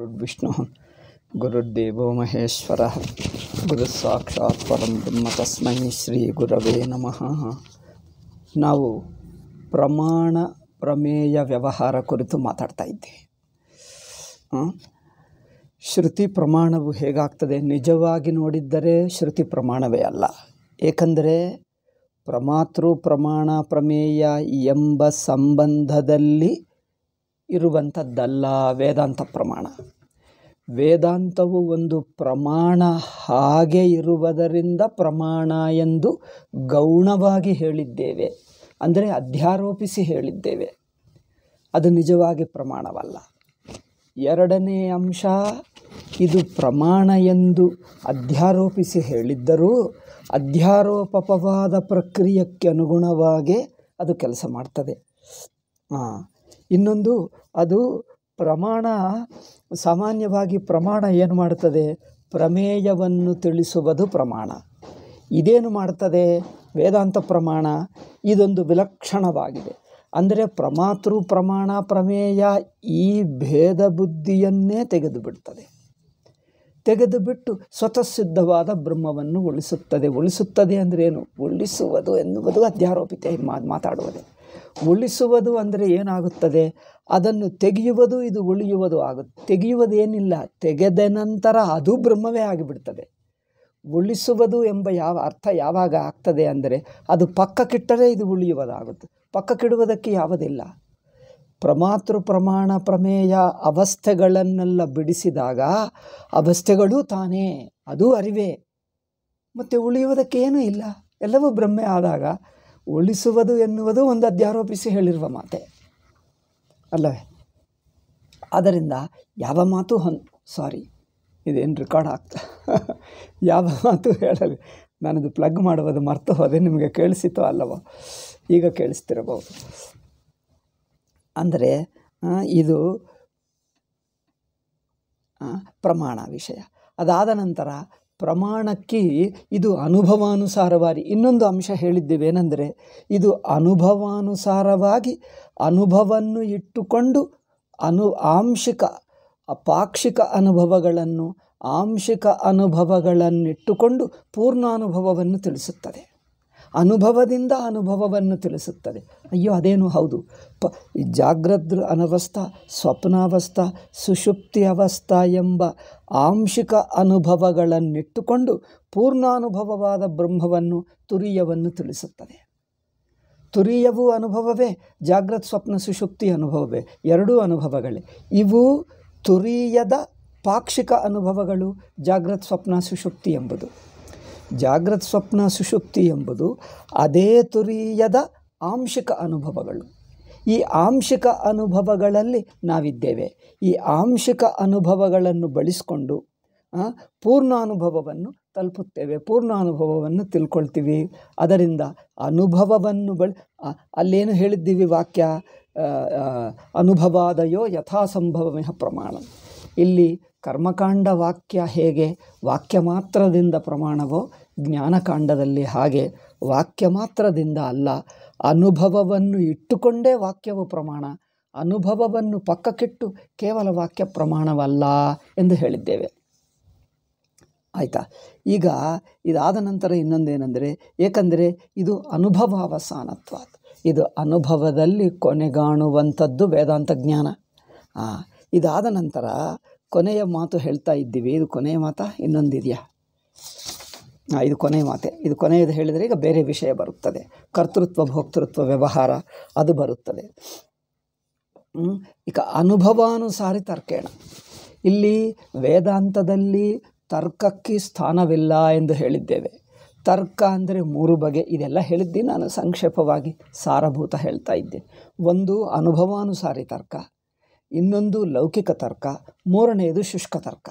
गुरुर्विष्णु ಮಹೇಶ್ವರ ಗುರು ಸಾಕ್ಷಾತ್ ಪರಂ ಬ್ರಹ್ಮ ತಸ್ಮೈ ಶ್ರೀ ಗುರವೇ ನಮಃ ನಾವು ಪ್ರಮಾಣ ಪ್ರಮೇಯ ವ್ಯವಹಾರ ಕುರಿತು ಮಾತಾಡ್ತಾ ಇದ್ದೀವಿ ಶ್ರುತಿ ಪ್ರಮಾಣವು ಹೇಗಾಗ್ತದೆ ನಿಜವಾಗಿ ನೋಡಿದ್ದರೆ ಶ್ರುತಿ ಪ್ರಮಾಣವೇ ಅಲ್ಲ ಏಕೆಂದರೆ ಪ್ರಮಾತೃ ಪ್ರಮಾಣ ಪ್ರಮೇಯ ಎಂಬ ಸಂಬಂಧದಲ್ಲಿ ಇರುವಂಥದ್ದಲ್ಲ ವೇದಾಂತ ಪ್ರಮಾಣ ವೇದಾಂತವು ಒಂದು ಪ್ರಮಾಣ ಹಾಗೆ ಇರುವುದರಿಂದ ಪ್ರಮಾಣ ಎಂದು ಗೌಣವಾಗಿ ಹೇಳಿದ್ದೇವೆ ಅಂದರೆ ಅಧ್ಯಾರೋಪಿಸಿ ಹೇಳಿದ್ದೇವೆ ಅದು ನಿಜವಾಗಿ ಪ್ರಮಾಣವಲ್ಲ ಎರಡನೇ ಅಂಶ ಇದು ಪ್ರಮಾಣ ಎಂದು ಅಧ್ಯಾರೋಪಿಸಿ ಹೇಳಿದ್ದರೂ ಅಧ್ಯಾರೋಪವಾದ ಪ್ರಕ್ರಿಯಕ್ಕೆ ಅನುಗುಣವಾಗಿ ಅದು ಕೆಲಸ ಮಾಡ್ತದೆ ಹಾಂ ಇನ್ನೊಂದು ಅದು ಪ್ರಮಾಣ ಸಾಮಾನ್ಯವಾಗಿ ಪ್ರಮಾಣ ಏನು ಮಾಡುತ್ತದೆ ಪ್ರಮೇಯವನ್ನು ತಿಳಿಸುವುದು ಪ್ರಮಾಣ ಇದೇನು ಮಾಡ್ತದೆ ವೇದಾಂತ ಪ್ರಮಾಣ ಇದೊಂದು ವಿಲಕ್ಷಣವಾಗಿದೆ ಅಂದರೆ ಪ್ರಮಾತೃ ಪ್ರಮಾಣ ಪ್ರಮೇಯ ಈ ಭೇದ ಬುದ್ಧಿಯನ್ನೇ ತೆಗೆದುಬಿಡ್ತದೆ ತೆಗೆದುಬಿಟ್ಟು ಸ್ವತಃ ಸಿದ್ಧವಾದ ಬ್ರಹ್ಮವನ್ನು ಉಳಿಸುತ್ತದೆ ಉಳಿಸುತ್ತದೆ ಏನು ಉಳಿಸುವುದು ಎನ್ನುವುದು ಅಧ್ಯಾರೋಪಿತ ಮಾತಾಡುವುದೇ ಉಳಿಸುವುದು ಅಂದರೆ ಏನಾಗುತ್ತದೆ ಅದನ್ನು ತೆಗೆಯುವುದು ಇದು ಉಳಿಯುವುದು ಆಗುತ್ತೆ ತೆಗೆಯುವುದೇನಿಲ್ಲ ತೆಗೆದ ನಂತರ ಅದು ಬ್ರಹ್ಮವೇ ಆಗಿಬಿಡ್ತದೆ ಉಳಿಸುವುದು ಎಂಬ ಯಾವ ಅರ್ಥ ಯಾವಾಗ ಆಗ್ತದೆ ಅಂದರೆ ಅದು ಪಕ್ಕಕ್ಕಿಟ್ಟರೆ ಇದು ಉಳಿಯುವುದಾಗುತ್ತೆ ಪಕ್ಕಕ್ಕಿಡುವುದಕ್ಕೆ ಯಾವುದಿಲ್ಲ ಪ್ರಮಾತೃ ಪ್ರಮಾಣ ಪ್ರಮೇಯ ಅವಸ್ಥೆಗಳನ್ನೆಲ್ಲ ಬಿಡಿಸಿದಾಗ ಅವಸ್ಥೆಗಳು ತಾನೇ ಅದು ಅರಿವೆ ಮತ್ತು ಉಳಿಯುವುದಕ್ಕೇನೂ ಇಲ್ಲ ಎಲ್ಲವೂ ಬ್ರಹ್ಮೆ ಆದಾಗ ಉಳಿಸುವುದು ಎನ್ನುವುದು ಒಂದು ಅಧ್ಯಾರೋಪಿಸಿ ಹೇಳಿರುವ ಮಾತೆ ಅಲ್ಲವೇ ಆದ್ದರಿಂದ ಯಾವ ಮಾತು ಹೊನ್ ಸಾರಿ ಇದೇನು ರೆಕಾರ್ಡ್ ಆಗ್ತಾ ಯಾವ ಮಾತು ಹೇಳಲಿ ನಾನದು ಪ್ಲಗ್ ಮಾಡುವುದು ಮರ್ತು ಹೋದೆ ನಿಮಗೆ ಕೇಳಿಸಿತೋ ಅಲ್ಲವೋ ಈಗ ಕೇಳಿಸ್ತಿರಬಹುದು ಅಂದರೆ ಇದು ಪ್ರಮಾಣ ವಿಷಯ ಅದಾದ ನಂತರ ಪ್ರಮಾಣಕ್ಕೆ ಇದು ಅನುಭವಾನುಸಾರವಾಗಿ ಇನ್ನೊಂದು ಅಂಶ ಹೇಳಿದ್ದೇವೇನೆಂದರೆ ಇದು ಅನುಭವಾನುಸಾರವಾಗಿ ಅನುಭವವನ್ನು ಇಟ್ಟುಕೊಂಡು ಅನು ಆಂಶಿಕ ಅಪಾಕ್ಷಿಕ ಅನುಭವಗಳನ್ನು ಆಂಶಿಕ ಅನುಭವಗಳನ್ನಿಟ್ಟುಕೊಂಡು ಪೂರ್ಣಾನುಭವವನ್ನು ತಿಳಿಸುತ್ತದೆ ಅನುಭವದಿಂದ ಅನುಭವವನ್ನು ತಿಳಿಸುತ್ತದೆ ಅಯ್ಯೋ ಅದೇನು ಹೌದು ಪ ಜಾಗ್ರದ್ರ ಅನವಸ್ಥ ಸ್ವಪ್ನಾವಸ್ಥ ಸುಷುಪ್ತಿ ಅವಸ್ಥಾ ಎಂಬ ಆಂಶಿಕ ಅನುಭವಗಳನ್ನಿಟ್ಟುಕೊಂಡು ಪೂರ್ಣಾನುಭವವಾದ ಬ್ರಹ್ಮವನ್ನು ತುರಿಯವನ್ನು ತಿಳಿಸುತ್ತದೆ ತುರಿಯವು ಅನುಭವವೇ ಜಾಗ್ರತ್ ಸ್ವಪ್ನ ಸುಷುಪ್ತಿ ಅನುಭವವೇ ಎರಡೂ ಅನುಭವಗಳೇ ಇವು ತುರಿಯದ ಪಾಕ್ಷಿಕ ಅನುಭವಗಳು ಜಾಗ್ರತ್ ಸ್ವಪ್ನ ಸುಷುಪ್ತಿ ಎಂಬುದು ಜಾಗೃತ ಸ್ವಪ್ನ ಸುಷುಪ್ತಿ ಎಂಬುದು ಅದೇ ತುರಿಯದ ಆಂಶಿಕ ಅನುಭವಗಳು ಈ ಆಂಶಿಕ ಅನುಭವಗಳಲ್ಲಿ ನಾವಿದ್ದೇವೆ ಈ ಆಂಶಿಕ ಅನುಭವಗಳನ್ನು ಬಳಸಿಕೊಂಡು ಪೂರ್ಣ ಅನುಭವವನ್ನು ತಲುಪುತ್ತೇವೆ ಪೂರ್ಣ ಅನುಭವವನ್ನು ತಿಳ್ಕೊಳ್ತೀವಿ ಅದರಿಂದ ಅನುಭವವನ್ನು ಬಳ ಅಲ್ಲೇನು ಹೇಳಿದ್ದೀವಿ ವಾಕ್ಯ ಅನುಭವಾದಯೋ ಯಥಾಸಂಭವ ಪ್ರಮಾಣ ಇಲ್ಲಿ ಕರ್ಮಕಾಂಡ ವಾಕ್ಯ ಹೇಗೆ ವಾಕ್ಯ ಮಾತ್ರದಿಂದ ಪ್ರಮಾಣವೋ ಜ್ಞಾನಕಾಂಡದಲ್ಲಿ ಹಾಗೆ ವಾಕ್ಯ ಮಾತ್ರದಿಂದ ಅಲ್ಲ ಅನುಭವವನ್ನು ಇಟ್ಟುಕೊಂಡೇ ವಾಕ್ಯವು ಪ್ರಮಾಣ ಅನುಭವವನ್ನು ಪಕ್ಕಕ್ಕಿಟ್ಟು ಕೇವಲ ವಾಕ್ಯ ಪ್ರಮಾಣವಲ್ಲ ಎಂದು ಹೇಳಿದ್ದೇವೆ ಆಯಿತಾ ಈಗ ಇದಾದ ನಂತರ ಇನ್ನೊಂದೇನೆಂದರೆ ಏಕೆಂದರೆ ಇದು ಅನುಭವಾವಸಾನತ್ವ ಇದು ಅನುಭವದಲ್ಲಿ ಕೊನೆಗಾಣುವಂಥದ್ದು ವೇದಾಂತ ಜ್ಞಾನ ಇದಾದ ನಂತರ ಕೊನೆಯ ಮಾತು ಹೇಳ್ತಾ ಇದ್ದೀವಿ ಇದು ಕೊನೆಯ ಮಾತಾ ಇನ್ನೊಂದಿದೆಯಾ ಹಾಂ ಇದು ಕೊನೆಯ ಮಾತೆ ಇದು ಕೊನೆಯದು ಹೇಳಿದರೆ ಈಗ ಬೇರೆ ವಿಷಯ ಬರುತ್ತದೆ ಕರ್ತೃತ್ವ ಭೋಕ್ತೃತ್ವ ವ್ಯವಹಾರ ಅದು ಬರುತ್ತದೆ ಈಗ ಅನುಭವಾನುಸಾರಿ ತರ್ಕೇಣ ಇಲ್ಲಿ ವೇದಾಂತದಲ್ಲಿ ತರ್ಕಕ್ಕೆ ಸ್ಥಾನವಿಲ್ಲ ಎಂದು ಹೇಳಿದ್ದೇವೆ ತರ್ಕ ಅಂದರೆ ಮೂರು ಬಗೆ ಇದೆಲ್ಲ ಹೇಳಿದ್ದೀನಿ ನಾನು ಸಂಕ್ಷೇಪವಾಗಿ ಸಾರಭೂತ ಹೇಳ್ತಾ ಇದ್ದೆ ಒಂದು ಅನುಭವಾನುಸಾರಿ ತರ್ಕ ಇನ್ನೊಂದು ಲೌಕಿಕ ತರ್ಕ ಮೂರನೆಯದು ಶುಷ್ಕ ತರ್ಕ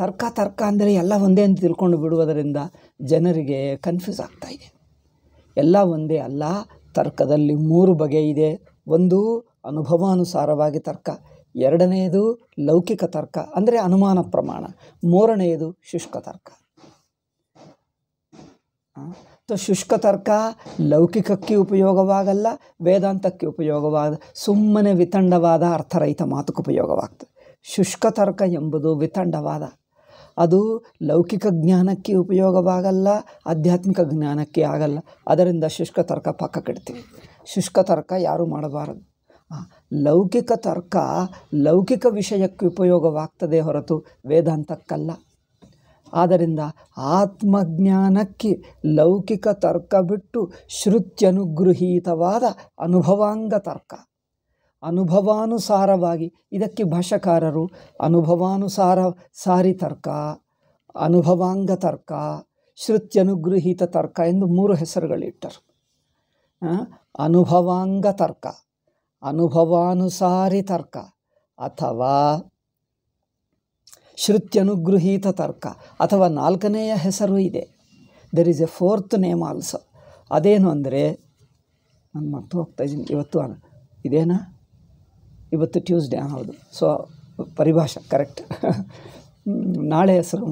ತರ್ಕ ತರ್ಕ ಅಂದರೆ ಎಲ್ಲ ಒಂದೇ ಅಂತ ತಿಳ್ಕೊಂಡು ಬಿಡುವುದರಿಂದ ಜನರಿಗೆ ಕನ್ಫ್ಯೂಸ್ ಆಗ್ತಾ ಇದೆ ಎಲ್ಲ ಒಂದೇ ಅಲ್ಲ ತರ್ಕದಲ್ಲಿ ಮೂರು ಬಗೆ ಇದೆ ಒಂದು ಅನುಭವಾನುಸಾರವಾಗಿ ತರ್ಕ ಎರಡನೆಯದು ಲೌಕಿಕ ತರ್ಕ ಅಂದರೆ ಅನುಮಾನ ಪ್ರಮಾಣ ಮೂರನೆಯದು ಶುಷ್ಕ ತರ್ಕ ಶುಷ್ಕ ತರ್ಕ ಲೌಕಿಕಕ್ಕೆ ಉಪಯೋಗವಾಗಲ್ಲ ವೇದಾಂತಕ್ಕೆ ಉಪಯೋಗವಾದ ಸುಮ್ಮನೆ ವಿತಂಡವಾದ ಅರ್ಥರಹಿತ ಮಾತುಕ್ಕೆ ಉಪಯೋಗವಾಗ್ತದೆ ಶುಷ್ಕ ತರ್ಕ ಎಂಬುದು ವಿತಂಡವಾದ ಅದು ಲೌಕಿಕ ಜ್ಞಾನಕ್ಕೆ ಉಪಯೋಗವಾಗಲ್ಲ ಆಧ್ಯಾತ್ಮಿಕ ಜ್ಞಾನಕ್ಕೆ ಆಗಲ್ಲ ಅದರಿಂದ ಶುಷ್ಕ ತರ್ಕ ಪಕ್ಕಕ್ಕಿಡ್ತೀವಿ ಶುಷ್ಕ ತರ್ಕ ಯಾರೂ ಮಾಡಬಾರದು ಲೌಕಿಕ ತರ್ಕ ಲೌಕಿಕ ವಿಷಯಕ್ಕೆ ಉಪಯೋಗವಾಗ್ತದೆ ಹೊರತು ವೇದಾಂತಕ್ಕಲ್ಲ ಆದ್ದರಿಂದ ಆತ್ಮಜ್ಞಾನಕ್ಕೆ ಲೌಕಿಕ ತರ್ಕ ಬಿಟ್ಟು ಶ್ರುತ್ಯನುಗೃಹೀತವಾದ ಅನುಭವಾಂಗ ತರ್ಕ ಅನುಭವಾನುಸಾರವಾಗಿ ಇದಕ್ಕೆ ಭಾಷಕಾರರು ಅನುಭವಾನುಸಾರ ಸಾರಿ ತರ್ಕ ಅನುಭವಾಂಗ ತರ್ಕ ಶ್ರುತ್ಯನುಗೃಹೀತ ತರ್ಕ ಎಂದು ಮೂರು ಹೆಸರುಗಳಿಟ್ಟರು ಅನುಭವಾಂಗ ತರ್ಕ ಅನುಭವಾನುಸಾರಿ ತರ್ಕ ಅಥವಾ ಶ್ರುತ್ಯನುಗೃಹೀತ ತರ್ಕ ಅಥವಾ ನಾಲ್ಕನೆಯ ಹೆಸರು ಇದೆ there is a fourth name also ಅದೇನು ಅಂದರೆ ನಾನು ಮರ್ತು ಹೋಗ್ತಾ ಇದ್ದೀನಿ ಇವತ್ತು ಇದೇನಾ ಇವತ್ತು ಟ್ಯೂಸ್ಡೇ ಹೌದು ಸೊ ಪರಿಭಾಷೆ ಕರೆಕ್ಟ್ ನಾಳೆ ಹೆಸರು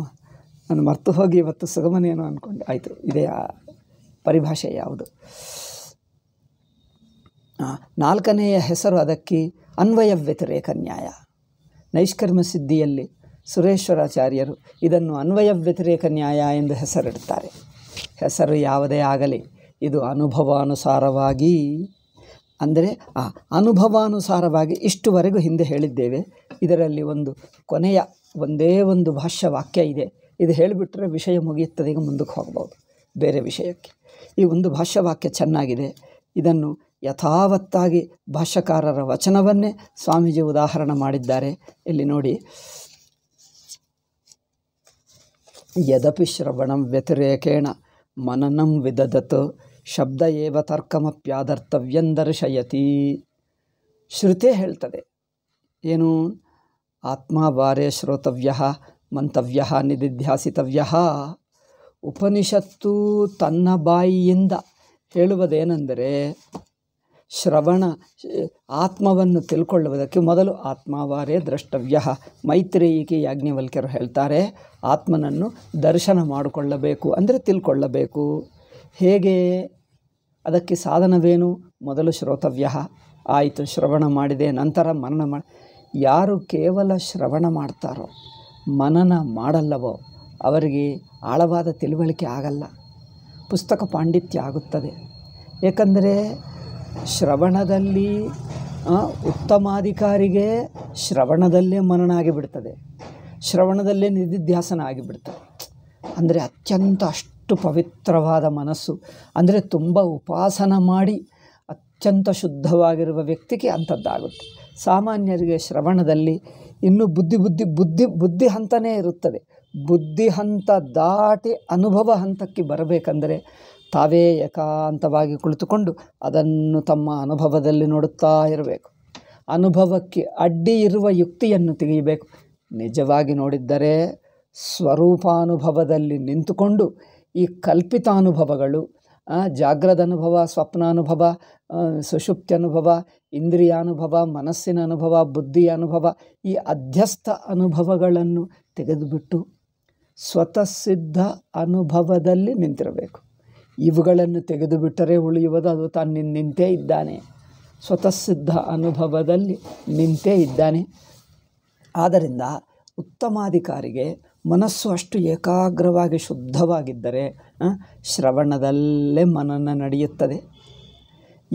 ನಾನು ಮರ್ತು ಹೋಗಿ ಇವತ್ತು ಸುಗಮನೇನು ಅಂದ್ಕೊಂಡು ಆಯಿತು ಇದೇ ಪರಿಭಾಷೆ ಯಾವುದು ನಾಲ್ಕನೆಯ ಹೆಸರು ಅದಕ್ಕೆ ಅನ್ವಯ ವ್ಯತಿರೇಕ ನ್ಯಾಯ ನೈಷ್ಕರ್ಮ ಸಿದ್ಧಿಯಲ್ಲಿ ಸುರೇಶ್ವರಾಚಾರ್ಯರು ಇದನ್ನು ಅನ್ವಯ ವ್ಯತಿರೇಕ ನ್ಯಾಯ ಎಂದು ಹೆಸರಿಡುತ್ತಾರೆ ಹೆಸರು ಯಾವುದೇ ಆಗಲಿ ಇದು ಅನುಭವಾನುಸಾರವಾಗಿ ಅಂದರೆ ಆ ಅನುಭವಾನುಸಾರವಾಗಿ ಇಷ್ಟುವರೆಗೂ ಹಿಂದೆ ಹೇಳಿದ್ದೇವೆ ಇದರಲ್ಲಿ ಒಂದು ಕೊನೆಯ ಒಂದೇ ಒಂದು ಭಾಷ್ಯ ವಾಕ್ಯ ಇದೆ ಇದು ಹೇಳಿಬಿಟ್ರೆ ವಿಷಯ ಮುಗಿಯುತ್ತದೆ ಈಗ ಮುಂದಕ್ಕೆ ಹೋಗ್ಬೋದು ಬೇರೆ ವಿಷಯಕ್ಕೆ ಈ ಒಂದು ಭಾಷ್ಯವಾಕ್ಯ ಚೆನ್ನಾಗಿದೆ ಇದನ್ನು ಯಥಾವತ್ತಾಗಿ ಭಾಷ್ಯಕಾರರ ವಚನವನ್ನೇ ಸ್ವಾಮೀಜಿ ಉದಾಹರಣೆ ಮಾಡಿದ್ದಾರೆ ಇಲ್ಲಿ ನೋಡಿ ಯದಪಿ ಶ್ರವಣಂ ವ್ಯತಿರೇಕೇಣ ಮನನಂ ವಿದದತ್ ಶಬ್ದ ಏವ ತರ್ಕಮಪ್ಯಾದರ್ಥವ್ಯಂದರ್ಶಯತಿ ಶ್ರುತೆ ಹೇಳ್ತದೆ ಏನು ಆತ್ಮ ವಾರೇ ಶ್ರೋತವ್ಯ ಮಂತವ್ಯ ನಿಧಿಧ್ಯಾಸಿತವ್ಯ ಉಪನಿಷತ್ತು ತನ್ನ ಬಾಯಿಯಿಂದ ಹೇಳುವುದೇನೆಂದರೆ ಶ್ರವಣ ಆತ್ಮವನ್ನು ತಿಳ್ಕೊಳ್ಳುವುದಕ್ಕೆ ಮೊದಲು ಆತ್ಮಾವಾರೇ ದ್ರಷ್ಟವ್ಯ ಮೈತ್ರೇಯಿಗೆ ಯಾಜ್ಞವಲ್ಕ್ಯರು ಹೇಳ್ತಾರೆ ಆತ್ಮನನ್ನು ದರ್ಶನ ಮಾಡಿಕೊಳ್ಳಬೇಕು ಅಂದರೆ ತಿಳ್ಕೊಳ್ಳಬೇಕು ಹೇಗೆ ಅದಕ್ಕೆ ಸಾಧನವೇನು ಮೊದಲು ಶ್ರೋತವ್ಯ ಆಯಿತು ಶ್ರವಣ ಮಾಡಿದೆ ನಂತರ ಮನನ ಮಾಡಿ ಯಾರು ಕೇವಲ ಶ್ರವಣ ಮಾಡ್ತಾರೋ ಮನನ ಮಾಡಲ್ಲವೋ ಅವರಿಗೆ ಆಳವಾದ ತಿಳುವಳಿಕೆ ಆಗಲ್ಲ ಪುಸ್ತಕ ಪಾಂಡಿತ್ಯ ಆಗುತ್ತದೆ ಏಕೆಂದರೆ ಶ್ರವಣದಲ್ಲಿ ಉತ್ತಮಾಧಿಕಾರಿಗೆ ಶ್ರವಣದಲ್ಲೇ ಮನನ ಆಗಿಬಿಡ್ತದೆ ಶ್ರವಣದಲ್ಲೇ ನಿಧಿಧ್ಯಾಸನ ಆಗಿಬಿಡ್ತದೆ ಅಂದರೆ ಅತ್ಯಂತ ಅಷ್ಟು ಪವಿತ್ರವಾದ ಮನಸ್ಸು ಅಂದರೆ ತುಂಬ ಉಪಾಸನ ಮಾಡಿ ಅತ್ಯಂತ ಶುದ್ಧವಾಗಿರುವ ವ್ಯಕ್ತಿಗೆ ಅಂಥದ್ದಾಗುತ್ತೆ ಸಾಮಾನ್ಯರಿಗೆ ಶ್ರವಣದಲ್ಲಿ ಇನ್ನೂ ಬುದ್ಧಿ ಬುದ್ಧಿ ಬುದ್ಧಿ ಬುದ್ಧಿ ಹಂತನೇ ಇರುತ್ತದೆ ಬುದ್ಧಿ ಹಂತ ದಾಟಿ ಅನುಭವ ಹಂತಕ್ಕೆ ಬರಬೇಕಂದರೆ ತಾವೇ ಏಕಾಂತವಾಗಿ ಕುಳಿತುಕೊಂಡು ಅದನ್ನು ತಮ್ಮ ಅನುಭವದಲ್ಲಿ ನೋಡುತ್ತಾ ಇರಬೇಕು ಅನುಭವಕ್ಕೆ ಅಡ್ಡಿ ಇರುವ ಯುಕ್ತಿಯನ್ನು ತೆಗೆಯಬೇಕು ನಿಜವಾಗಿ ನೋಡಿದ್ದರೆ ಸ್ವರೂಪಾನುಭವದಲ್ಲಿ ನಿಂತುಕೊಂಡು ಈ ಕಲ್ಪಿತಾನುಭವಗಳು ಜಾಗ್ರದ ಅನುಭವ ಸ್ವಪ್ನಾನುಭವ ಅನುಭವ ಸುಷುಪ್ತಿ ಅನುಭವ ಇಂದ್ರಿಯ ಅನುಭವ ಮನಸ್ಸಿನ ಅನುಭವ ಬುದ್ಧಿಯ ಅನುಭವ ಈ ಅಧ್ಯಸ್ಥ ಅನುಭವಗಳನ್ನು ತೆಗೆದುಬಿಟ್ಟು ಸ್ವತಃ ಸಿದ್ಧ ಅನುಭವದಲ್ಲಿ ನಿಂತಿರಬೇಕು ಇವುಗಳನ್ನು ತೆಗೆದುಬಿಟ್ಟರೆ ಉಳಿಯುವುದು ಅದು ತಾನು ನಿಂತೇ ಇದ್ದಾನೆ ಸ್ವತಃ ಸಿದ್ಧ ಅನುಭವದಲ್ಲಿ ನಿಂತೇ ಇದ್ದಾನೆ ಆದ್ದರಿಂದ ಉತ್ತಮಾಧಿಕಾರಿಗೆ ಮನಸ್ಸು ಅಷ್ಟು ಏಕಾಗ್ರವಾಗಿ ಶುದ್ಧವಾಗಿದ್ದರೆ ಶ್ರವಣದಲ್ಲೇ ಮನನ ನಡೆಯುತ್ತದೆ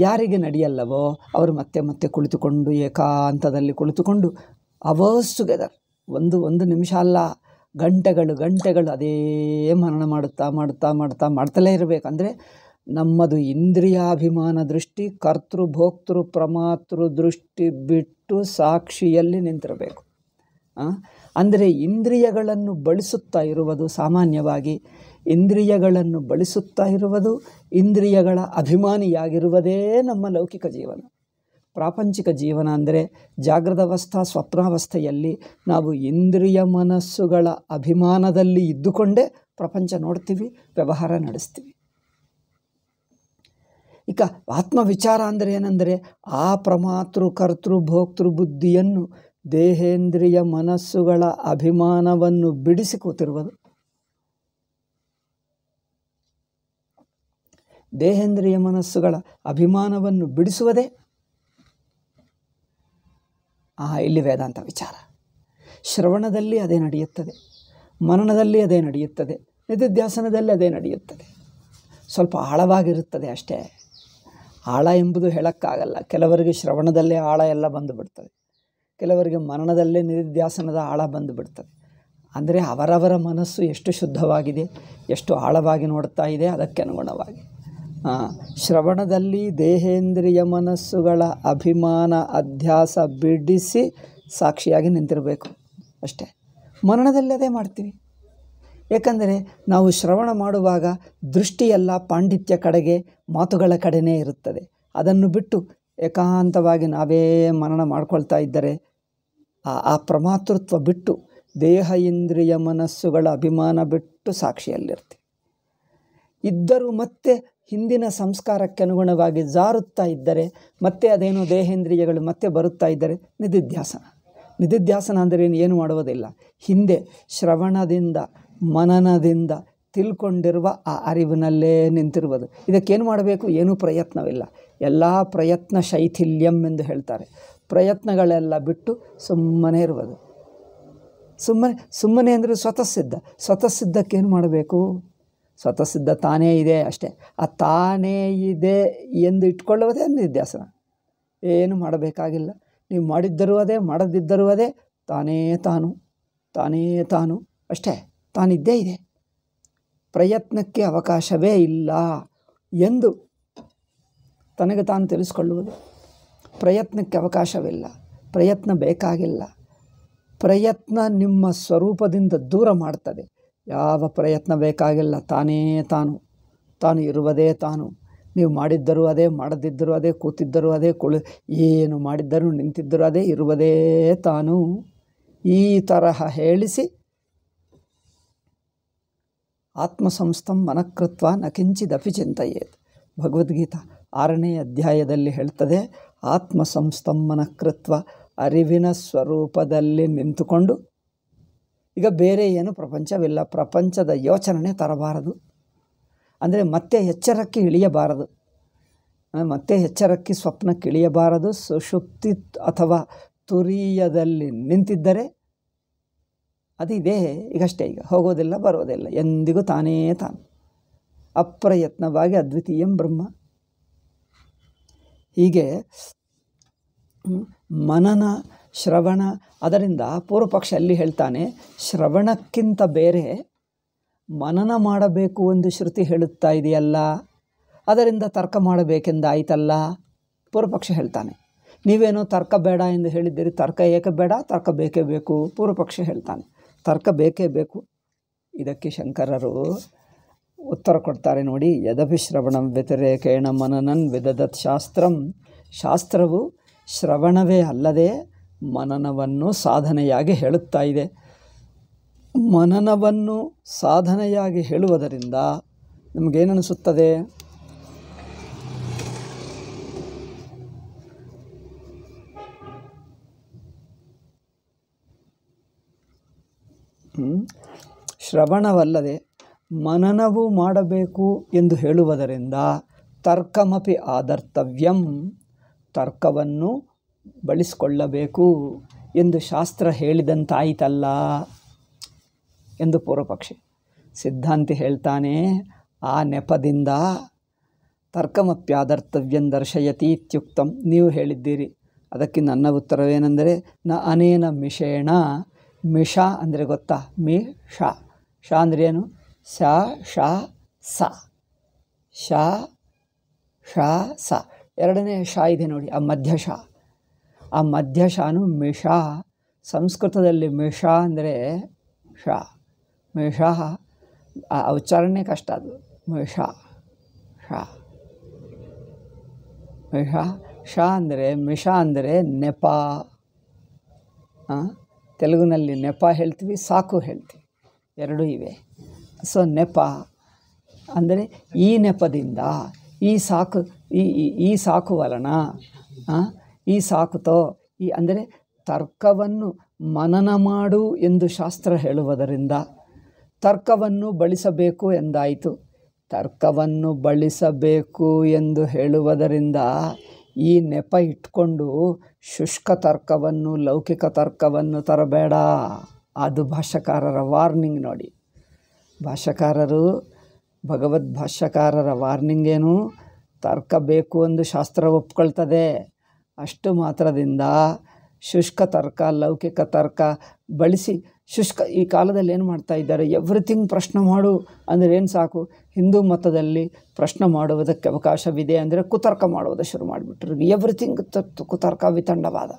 ಯಾರಿಗೆ ನಡೆಯಲ್ಲವೋ ಅವರು ಮತ್ತೆ ಮತ್ತೆ ಕುಳಿತುಕೊಂಡು ಏಕಾಂತದಲ್ಲಿ ಕುಳಿತುಕೊಂಡು ಅವರ್ಸ್ ಟುಗೆದರ್ ಒಂದು ಒಂದು ನಿಮಿಷ ಅಲ್ಲ ಗಂಟೆಗಳು ಗಂಟೆಗಳು ಅದೇ ಮರಣ ಮಾಡುತ್ತಾ ಮಾಡುತ್ತಾ ಮಾಡ್ತಾ ಮಾಡ್ತಲೇ ಇರಬೇಕಂದ್ರೆ ನಮ್ಮದು ಇಂದ್ರಿಯಾಭಿಮಾನ ದೃಷ್ಟಿ ಕರ್ತೃ ಭೋಕ್ತೃ ಪ್ರಮಾತೃ ದೃಷ್ಟಿ ಬಿಟ್ಟು ಸಾಕ್ಷಿಯಲ್ಲಿ ನಿಂತಿರಬೇಕು ಅಂದರೆ ಇಂದ್ರಿಯಗಳನ್ನು ಬಳಸುತ್ತಾ ಇರುವುದು ಸಾಮಾನ್ಯವಾಗಿ ಇಂದ್ರಿಯಗಳನ್ನು ಬಳಸುತ್ತಾ ಇರುವುದು ಇಂದ್ರಿಯಗಳ ಅಭಿಮಾನಿಯಾಗಿರುವುದೇ ನಮ್ಮ ಲೌಕಿಕ ಜೀವನ ಪ್ರಾಪಂಚಿಕ ಜೀವನ ಅಂದರೆ ಜಾಗೃತಾವಸ್ಥಾ ಸ್ವಪ್ನಾವಸ್ಥೆಯಲ್ಲಿ ನಾವು ಇಂದ್ರಿಯ ಮನಸ್ಸುಗಳ ಅಭಿಮಾನದಲ್ಲಿ ಇದ್ದುಕೊಂಡೇ ಪ್ರಪಂಚ ನೋಡ್ತೀವಿ ವ್ಯವಹಾರ ನಡೆಸ್ತೀವಿ ಈಗ ವಿಚಾರ ಅಂದರೆ ಏನಂದರೆ ಆ ಪ್ರಮಾತೃ ಕರ್ತೃ ಭೋಕ್ತೃ ಬುದ್ಧಿಯನ್ನು ದೇಹೇಂದ್ರಿಯ ಮನಸ್ಸುಗಳ ಅಭಿಮಾನವನ್ನು ಬಿಡಿಸಿ ಕೂತಿರುವುದು ದೇಹೇಂದ್ರಿಯ ಮನಸ್ಸುಗಳ ಅಭಿಮಾನವನ್ನು ಬಿಡಿಸುವುದೇ ಇಲ್ಲಿ ವೇದಾಂತ ವಿಚಾರ ಶ್ರವಣದಲ್ಲಿ ಅದೇ ನಡೆಯುತ್ತದೆ ಮನನದಲ್ಲಿ ಅದೇ ನಡೆಯುತ್ತದೆ ನಿಧಿಧ್ಯಾಸನದಲ್ಲಿ ಅದೇ ನಡೆಯುತ್ತದೆ ಸ್ವಲ್ಪ ಆಳವಾಗಿರುತ್ತದೆ ಅಷ್ಟೇ ಆಳ ಎಂಬುದು ಹೇಳೋಕ್ಕಾಗಲ್ಲ ಕೆಲವರಿಗೆ ಶ್ರವಣದಲ್ಲೇ ಆಳ ಎಲ್ಲ ಬಂದುಬಿಡ್ತದೆ ಕೆಲವರಿಗೆ ಮನನದಲ್ಲೇ ನಿಧಿಧ್ಯಾಸನದ ಆಳ ಬಂದುಬಿಡ್ತದೆ ಅಂದರೆ ಅವರವರ ಮನಸ್ಸು ಎಷ್ಟು ಶುದ್ಧವಾಗಿದೆ ಎಷ್ಟು ಆಳವಾಗಿ ನೋಡ್ತಾ ಇದೆ ಅದಕ್ಕೆ ಅನುಗುಣವಾಗಿ ಶ್ರವಣದಲ್ಲಿ ದೇಹೇಂದ್ರಿಯ ಮನಸ್ಸುಗಳ ಅಭಿಮಾನ ಅಧ್ಯಾಸ ಬಿಡಿಸಿ ಸಾಕ್ಷಿಯಾಗಿ ನಿಂತಿರಬೇಕು ಅಷ್ಟೇ ಮರಣದಲ್ಲಿ ಅದೇ ಮಾಡ್ತೀವಿ ಏಕೆಂದರೆ ನಾವು ಶ್ರವಣ ಮಾಡುವಾಗ ದೃಷ್ಟಿಯೆಲ್ಲ ಪಾಂಡಿತ್ಯ ಕಡೆಗೆ ಮಾತುಗಳ ಕಡೆನೇ ಇರುತ್ತದೆ ಅದನ್ನು ಬಿಟ್ಟು ಏಕಾಂತವಾಗಿ ನಾವೇ ಮನನ ಮಾಡ್ಕೊಳ್ತಾ ಇದ್ದರೆ ಆ ಪ್ರಮಾತೃತ್ವ ಬಿಟ್ಟು ದೇಹ ಇಂದ್ರಿಯ ಮನಸ್ಸುಗಳ ಅಭಿಮಾನ ಬಿಟ್ಟು ಸಾಕ್ಷಿಯಲ್ಲಿರ್ತೀವಿ ಇದ್ದರೂ ಮತ್ತೆ ಹಿಂದಿನ ಸಂಸ್ಕಾರಕ್ಕೆ ಅನುಗುಣವಾಗಿ ಜಾರುತ್ತಾ ಇದ್ದರೆ ಮತ್ತೆ ಅದೇನು ದೇಹೇಂದ್ರಿಯಗಳು ಮತ್ತೆ ಬರುತ್ತಾ ಇದ್ದರೆ ನಿಧಿಧ್ಯಾಸನ ನಿಧಿಧ್ಯಾಸನ ಅಂದರೆ ಏನು ಮಾಡುವುದಿಲ್ಲ ಹಿಂದೆ ಶ್ರವಣದಿಂದ ಮನನದಿಂದ ತಿಳ್ಕೊಂಡಿರುವ ಆ ಅರಿವಿನಲ್ಲೇ ನಿಂತಿರುವುದು ಇದಕ್ಕೇನು ಮಾಡಬೇಕು ಏನೂ ಪ್ರಯತ್ನವಿಲ್ಲ ಎಲ್ಲ ಪ್ರಯತ್ನ ಶೈಥಿಲ್ಯಂ ಎಂದು ಹೇಳ್ತಾರೆ ಪ್ರಯತ್ನಗಳೆಲ್ಲ ಬಿಟ್ಟು ಸುಮ್ಮನೆ ಇರುವುದು ಸುಮ್ಮನೆ ಸುಮ್ಮನೆ ಅಂದರೆ ಸ್ವತಃ ಸಿದ್ಧಕ್ಕೇನು ಮಾಡಬೇಕು ಸಿದ್ಧ ತಾನೇ ಇದೆ ಅಷ್ಟೇ ಆ ತಾನೇ ಇದೆ ಎಂದು ಇಟ್ಕೊಳ್ಳುವುದೇ ನಿಧ್ಯಾಸನ ಏನು ಮಾಡಬೇಕಾಗಿಲ್ಲ ನೀವು ಮಾಡಿದ್ದರೂ ಅದೇ ಮಾಡದಿದ್ದರೂ ಅದೇ ತಾನೇ ತಾನು ತಾನೇ ತಾನು ಅಷ್ಟೇ ತಾನಿದ್ದೇ ಇದೆ ಪ್ರಯತ್ನಕ್ಕೆ ಅವಕಾಶವೇ ಇಲ್ಲ ಎಂದು ತನಗೆ ತಾನು ತಿಳಿಸ್ಕೊಳ್ಳುವುದು ಪ್ರಯತ್ನಕ್ಕೆ ಅವಕಾಶವಿಲ್ಲ ಪ್ರಯತ್ನ ಬೇಕಾಗಿಲ್ಲ ಪ್ರಯತ್ನ ನಿಮ್ಮ ಸ್ವರೂಪದಿಂದ ದೂರ ಮಾಡ್ತದೆ ಯಾವ ಪ್ರಯತ್ನ ಬೇಕಾಗಿಲ್ಲ ತಾನೇ ತಾನು ತಾನು ಇರುವುದೇ ತಾನು ನೀವು ಮಾಡಿದ್ದರೂ ಅದೇ ಮಾಡದಿದ್ದರೂ ಅದೇ ಕೂತಿದ್ದರೂ ಅದೇ ಕುಳಿ ಏನು ಮಾಡಿದ್ದರೂ ನಿಂತಿದ್ದರೂ ಅದೇ ಇರುವುದೇ ತಾನು ಈ ತರಹ ಹೇಳಿಸಿ ಆತ್ಮಸಂಸ್ಥಂ ಮನಕೃತ್ವ ನಕಿಂಚಿದಪಿ ಚಿಂತೆಯೇತ್ ಭಗವದ್ಗೀತಾ ಆರನೇ ಅಧ್ಯಾಯದಲ್ಲಿ ಹೇಳ್ತದೆ ಆತ್ಮಸಂಸ್ಥಂ ಮನಕೃತ್ವ ಅರಿವಿನ ಸ್ವರೂಪದಲ್ಲಿ ನಿಂತುಕೊಂಡು ಈಗ ಬೇರೆ ಏನು ಪ್ರಪಂಚವಿಲ್ಲ ಪ್ರಪಂಚದ ಯೋಚನೆ ತರಬಾರದು ಅಂದರೆ ಮತ್ತೆ ಎಚ್ಚರಕ್ಕೆ ಇಳಿಯಬಾರದು ಮತ್ತೆ ಎಚ್ಚರಕ್ಕೆ ಸ್ವಪ್ನಕ್ಕೆ ಇಳಿಯಬಾರದು ಸುಷುಪ್ತಿ ಅಥವಾ ತುರಿಯದಲ್ಲಿ ನಿಂತಿದ್ದರೆ ಅದು ಇದೇ ಈಗಷ್ಟೇ ಈಗ ಹೋಗೋದಿಲ್ಲ ಬರೋದಿಲ್ಲ ಎಂದಿಗೂ ತಾನೇ ತಾನು ಅಪ್ರಯತ್ನವಾಗಿ ಅದ್ವಿತೀಯಂ ಬ್ರಹ್ಮ ಹೀಗೆ ಮನನ ಶ್ರವಣ ಅದರಿಂದ ಪೂರ್ವಪಕ್ಷ ಪಕ್ಷ ಅಲ್ಲಿ ಹೇಳ್ತಾನೆ ಶ್ರವಣಕ್ಕಿಂತ ಬೇರೆ ಮನನ ಮಾಡಬೇಕು ಎಂದು ಶ್ರುತಿ ಹೇಳುತ್ತಾ ಇದೆಯಲ್ಲ ಅದರಿಂದ ತರ್ಕ ಮಾಡಬೇಕೆಂದಾಯ್ತಲ್ಲ ಪೂರ್ವಪಕ್ಷ ಹೇಳ್ತಾನೆ ನೀವೇನು ತರ್ಕ ಬೇಡ ಎಂದು ಹೇಳಿದ್ದೀರಿ ತರ್ಕ ಏಕೆ ಬೇಡ ತರ್ಕ ಬೇಕೇ ಬೇಕು ಪೂರ್ವಪಕ್ಷ ಹೇಳ್ತಾನೆ ತರ್ಕ ಬೇಕೇ ಬೇಕು ಇದಕ್ಕೆ ಶಂಕರರು ಉತ್ತರ ಕೊಡ್ತಾರೆ ನೋಡಿ ಯದಭಿಶ್ರವಣಂ ವ್ಯತಿರೇಕೇಣ ಮನನನ್ ವಿಧದತ್ ಶಾಸ್ತ್ರಂ ಶಾಸ್ತ್ರವು ಶ್ರವಣವೇ ಅಲ್ಲದೆ ಮನನವನ್ನು ಸಾಧನೆಯಾಗಿ ಹೇಳುತ್ತಾ ಇದೆ ಮನನವನ್ನು ಸಾಧನೆಯಾಗಿ ಹೇಳುವುದರಿಂದ ನಮಗೇನಿಸುತ್ತದೆ ಶ್ರವಣವಲ್ಲದೆ ಮನನವು ಮಾಡಬೇಕು ಎಂದು ಹೇಳುವುದರಿಂದ ತರ್ಕಮಪಿ ಆದರ್ತವ್ಯಂ ತರ್ಕವನ್ನು ಬಳಸಿಕೊಳ್ಳಬೇಕು ಎಂದು ಶಾಸ್ತ್ರ ಹೇಳಿದಂತಾಯಿತಲ್ಲ ಎಂದು ಪೂರ್ವಪಕ್ಷಿ ಸಿದ್ಧಾಂತಿ ಹೇಳ್ತಾನೆ ಆ ನೆಪದಿಂದ ತರ್ಕಮಪ್ಯಾದರ್ತವ್ಯಂ ದರ್ಶಯತಿ ಇತ್ಯುಕ್ತಂ ನೀವು ಹೇಳಿದ್ದೀರಿ ಅದಕ್ಕೆ ನನ್ನ ಉತ್ತರವೇನೆಂದರೆ ನ ಅನೇನ ಮಿಷೇಣ ಮಿಷ ಅಂದರೆ ಗೊತ್ತಾ ಮಿ ಷ ಷ ಅಂದರೆ ಏನು ಶ ಷಾ ಸ ಶ ಷ ಸ ಎರಡನೇ ಶ ಇದೆ ನೋಡಿ ಆ ಮಧ್ಯ ಶಾ ಆ ಮಧ್ಯ ಶಾನು ಮೇಷ ಸಂಸ್ಕೃತದಲ್ಲಿ ಮೇಷ ಅಂದರೆ ಷ ಮೇಷ ಆ ಉಚ್ಚಾರಣೆ ಕಷ್ಟ ಅದು ಮೇಷ ಷ ಮೇಷ ಷ ಅಂದರೆ ಮಿಷ ಅಂದರೆ ನೆಪ ತೆಲುಗಿನಲ್ಲಿ ನೆಪ ಹೇಳ್ತೀವಿ ಸಾಕು ಹೇಳ್ತೀವಿ ಎರಡೂ ಇವೆ ಸೊ ನೆಪ ಅಂದರೆ ಈ ನೆಪದಿಂದ ಈ ಸಾಕು ಈ ಈ ಸಾಕು ವಲನ ಈ ಸಾಕುತೋ ಈ ಅಂದರೆ ತರ್ಕವನ್ನು ಮನನ ಮಾಡು ಎಂದು ಶಾಸ್ತ್ರ ಹೇಳುವುದರಿಂದ ತರ್ಕವನ್ನು ಬಳಸಬೇಕು ಎಂದಾಯಿತು ತರ್ಕವನ್ನು ಬಳಸಬೇಕು ಎಂದು ಹೇಳುವುದರಿಂದ ಈ ನೆಪ ಇಟ್ಕೊಂಡು ಶುಷ್ಕ ತರ್ಕವನ್ನು ಲೌಕಿಕ ತರ್ಕವನ್ನು ತರಬೇಡ ಅದು ಭಾಷ್ಯಕಾರರ ವಾರ್ನಿಂಗ್ ನೋಡಿ ಭಾಷಕಾರರು ಭಗವದ್ ಭಾಷ್ಯಕಾರರ ವಾರ್ನಿಂಗೇನು ತರ್ಕ ಬೇಕು ಎಂದು ಶಾಸ್ತ್ರ ಒಪ್ಕೊಳ್ತದೆ ಅಷ್ಟು ಮಾತ್ರದಿಂದ ಶುಷ್ಕ ತರ್ಕ ಲೌಕಿಕ ತರ್ಕ ಬಳಸಿ ಶುಷ್ಕ ಈ ಕಾಲದಲ್ಲಿ ಏನು ಮಾಡ್ತಾ ಇದ್ದಾರೆ ಎವ್ರಿಥಿಂಗ್ ಪ್ರಶ್ನೆ ಮಾಡು ಅಂದರೆ ಏನು ಸಾಕು ಹಿಂದೂ ಮತದಲ್ಲಿ ಪ್ರಶ್ನೆ ಮಾಡುವುದಕ್ಕೆ ಅವಕಾಶವಿದೆ ಅಂದರೆ ಕುತರ್ಕ ಮಾಡುವುದು ಶುರು ಮಾಡಿಬಿಟ್ರು ಎವ್ರಿಥಿಂಗ್ ಕುತರ್ಕ ವಿತಂಡವಾದ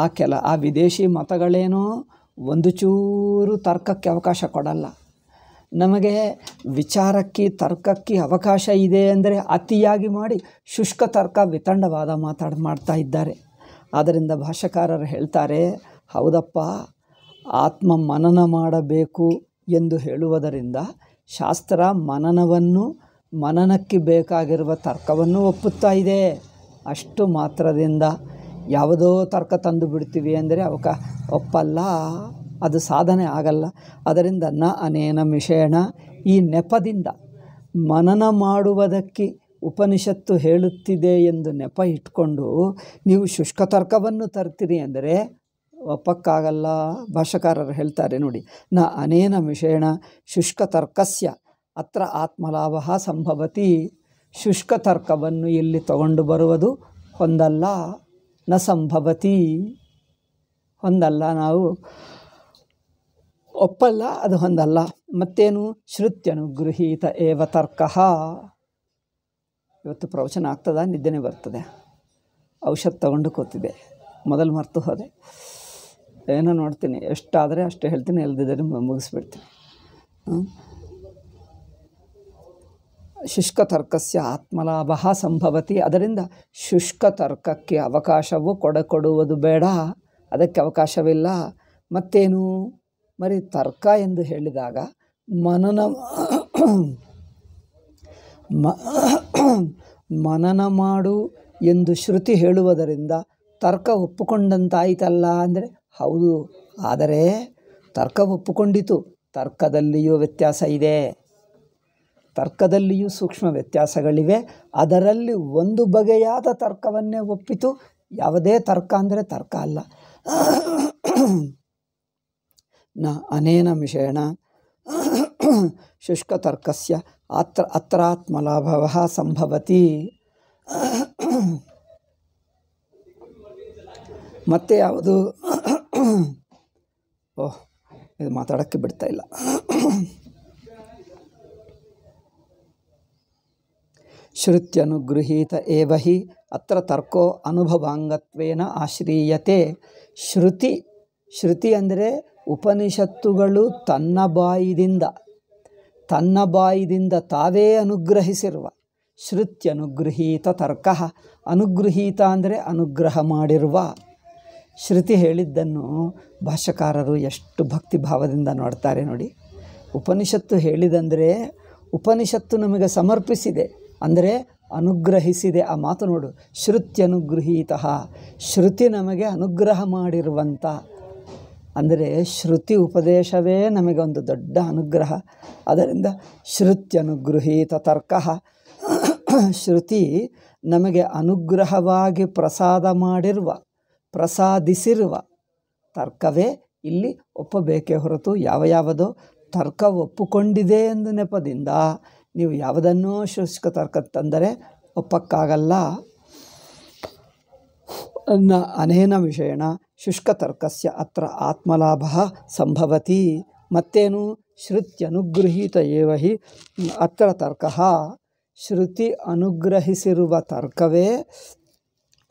ಆ ಕೆಲ ಆ ವಿದೇಶಿ ಮತಗಳೇನೋ ಒಂದು ಚೂರು ತರ್ಕಕ್ಕೆ ಅವಕಾಶ ಕೊಡಲ್ಲ ನಮಗೆ ವಿಚಾರಕ್ಕೆ ತರ್ಕಕ್ಕೆ ಅವಕಾಶ ಇದೆ ಅಂದರೆ ಅತಿಯಾಗಿ ಮಾಡಿ ಶುಷ್ಕ ತರ್ಕ ವಿತಂಡವಾದ ಮಾತಾಡಿ ಮಾಡ್ತಾ ಇದ್ದಾರೆ ಆದ್ದರಿಂದ ಭಾಷಕಾರರು ಹೇಳ್ತಾರೆ ಹೌದಪ್ಪ ಆತ್ಮ ಮನನ ಮಾಡಬೇಕು ಎಂದು ಹೇಳುವುದರಿಂದ ಶಾಸ್ತ್ರ ಮನನವನ್ನು ಮನನಕ್ಕೆ ಬೇಕಾಗಿರುವ ತರ್ಕವನ್ನು ಒಪ್ಪುತ್ತಾ ಇದೆ ಅಷ್ಟು ಮಾತ್ರದಿಂದ ಯಾವುದೋ ತರ್ಕ ತಂದು ಬಿಡ್ತೀವಿ ಅಂದರೆ ಅವಕ ಒಪ್ಪಲ್ಲ ಅದು ಸಾಧನೆ ಆಗಲ್ಲ ಅದರಿಂದ ನ ಅನೇನ ವಿಷಯಣ ಈ ನೆಪದಿಂದ ಮನನ ಮಾಡುವುದಕ್ಕೆ ಉಪನಿಷತ್ತು ಹೇಳುತ್ತಿದೆ ಎಂದು ನೆಪ ಇಟ್ಕೊಂಡು ನೀವು ಶುಷ್ಕತರ್ಕವನ್ನು ತರ್ತೀರಿ ಅಂದರೆ ಒಪ್ಪಕ್ಕಾಗಲ್ಲ ಭಾಷಕಾರರು ಹೇಳ್ತಾರೆ ನೋಡಿ ನ ಅನೇನ ವಿಷಯಣ ತರ್ಕಸ್ಯ ಅತ್ರ ಆತ್ಮಲಾಭ ಸಂಭವತಿ ಶುಷ್ಕತರ್ಕವನ್ನು ಇಲ್ಲಿ ತಗೊಂಡು ಬರುವುದು ಹೊಂದಲ್ಲ ನ ಸಂಭವತಿ ಹೊಂದಲ್ಲ ನಾವು ಒಪ್ಪಲ್ಲ ಅದು ಹೊಂದಲ್ಲ ಮತ್ತೇನು ಶ್ರುತ್ಯನು ಗೃಹೀತ ಏವ ತರ್ಕ ಇವತ್ತು ಪ್ರವಚನ ಆಗ್ತದ ನಿದ್ದೆನೇ ಬರ್ತದೆ ಔಷಧ ತಗೊಂಡು ಕೂತಿದೆ ಮೊದಲು ಮರೆತು ಹೋದೆ ಏನೋ ನೋಡ್ತೀನಿ ಎಷ್ಟಾದರೆ ಅಷ್ಟು ಹೇಳ್ತೀನಿ ಎಲ್ದಿದ್ದರೆ ಮುಗಿಸ್ಬಿಡ್ತೀನಿ ಶುಷ್ಕ ತರ್ಕಸ ಆತ್ಮಲಾಭ ಸಂಭವತಿ ಅದರಿಂದ ಶುಷ್ಕ ತರ್ಕಕ್ಕೆ ಅವಕಾಶವು ಕೊಡುವುದು ಬೇಡ ಅದಕ್ಕೆ ಅವಕಾಶವಿಲ್ಲ ಮತ್ತೇನು ಮರಿ ತರ್ಕ ಎಂದು ಹೇಳಿದಾಗ ಮನನ ಮನನ ಮಾಡು ಎಂದು ಶ್ರುತಿ ಹೇಳುವುದರಿಂದ ತರ್ಕ ಒಪ್ಪಿಕೊಂಡಂತಾಯಿತಲ್ಲ ಅಂದರೆ ಹೌದು ಆದರೆ ತರ್ಕ ಒಪ್ಪಿಕೊಂಡಿತು ತರ್ಕದಲ್ಲಿಯೂ ವ್ಯತ್ಯಾಸ ಇದೆ ತರ್ಕದಲ್ಲಿಯೂ ಸೂಕ್ಷ್ಮ ವ್ಯತ್ಯಾಸಗಳಿವೆ ಅದರಲ್ಲಿ ಒಂದು ಬಗೆಯಾದ ತರ್ಕವನ್ನೇ ಒಪ್ಪಿತು ಯಾವುದೇ ತರ್ಕ ಅಂದರೆ ತರ್ಕ ಅಲ್ಲ ನ ಅನೇನ ವಿಷಯಣ ಶುಷ್ಕತರ್ಕಸ ಆತ್ರ ಅತ್ರಾತ್ಮಲಾಭವ ಸಂಭವತಿ ಮತ್ತೆ ಯಾವುದು ಓಹ್ ಇದು ಮಾತಾಡೋಕ್ಕೆ ಬಿಡ್ತಾ ಇಲ್ಲ ಶ್ರುತ್ಯನುಗೃಹೀತ ಏವ ಹಿ ಅತ್ರ ತರ್ಕೋ ಅನುಭವಾಂಗತ್ವೇನ ಆಶ್ರೀಯತೆ ಶ್ರುತಿ ಶ್ರುತಿ ಅಂದರೆ ಉಪನಿಷತ್ತುಗಳು ತನ್ನ ಬಾಯಿದಿಂದ ತನ್ನ ಬಾಯಿಯಿಂದ ತಾವೇ ಅನುಗ್ರಹಿಸಿರುವ ಶ್ರುತ್ಯನುಗೃಹೀತ ತರ್ಕ ಅನುಗೃಹೀತ ಅಂದರೆ ಅನುಗ್ರಹ ಮಾಡಿರುವ ಶ್ರುತಿ ಹೇಳಿದ್ದನ್ನು ಭಾಷಕಾರರು ಎಷ್ಟು ಭಕ್ತಿ ಭಾವದಿಂದ ನೋಡ್ತಾರೆ ನೋಡಿ ಉಪನಿಷತ್ತು ಹೇಳಿದಂದರೆ ಉಪನಿಷತ್ತು ನಮಗೆ ಸಮರ್ಪಿಸಿದೆ ಅಂದರೆ ಅನುಗ್ರಹಿಸಿದೆ ಆ ಮಾತು ನೋಡು ಶ್ರುತ್ಯನುಗೃಹೀತ ಶ್ರುತಿ ನಮಗೆ ಅನುಗ್ರಹ ಮಾಡಿರುವಂಥ ಅಂದರೆ ಶ್ರುತಿ ಉಪದೇಶವೇ ನಮಗೆ ಒಂದು ದೊಡ್ಡ ಅನುಗ್ರಹ ಅದರಿಂದ ಶ್ರುತ್ಯನುಗೃಹೀತ ತರ್ಕ ಶ್ರುತಿ ನಮಗೆ ಅನುಗ್ರಹವಾಗಿ ಪ್ರಸಾದ ಮಾಡಿರುವ ಪ್ರಸಾದಿಸಿರುವ ತರ್ಕವೇ ಇಲ್ಲಿ ಒಪ್ಪಬೇಕೇ ಹೊರತು ಯಾವ ಯಾವುದೋ ತರ್ಕ ಒಪ್ಪಿಕೊಂಡಿದೆ ಎಂದು ನೆಪದಿಂದ ನೀವು ಯಾವುದನ್ನೋ ಶುಷ್ಕ ತರ್ಕ ತಂದರೆ ಒಪ್ಪಕ್ಕಾಗಲ್ಲ ಅನ್ನ ಅನೇನ ವಿಷಯಣ ಶುಷ್ಕತರ್ಕಸ್ಯ ಅತ್ರ ಆತ್ಮಲಾಭ ಸಂಭವತಿ ಮತ್ತೇನು ಶ್ರುತ್ಯನುಗೃಹೀತ ಏವ ಹಿ ಅತ್ರ ತರ್ಕ ಶ್ರುತಿ ಅನುಗ್ರಹಿಸಿರುವ ತರ್ಕವೇ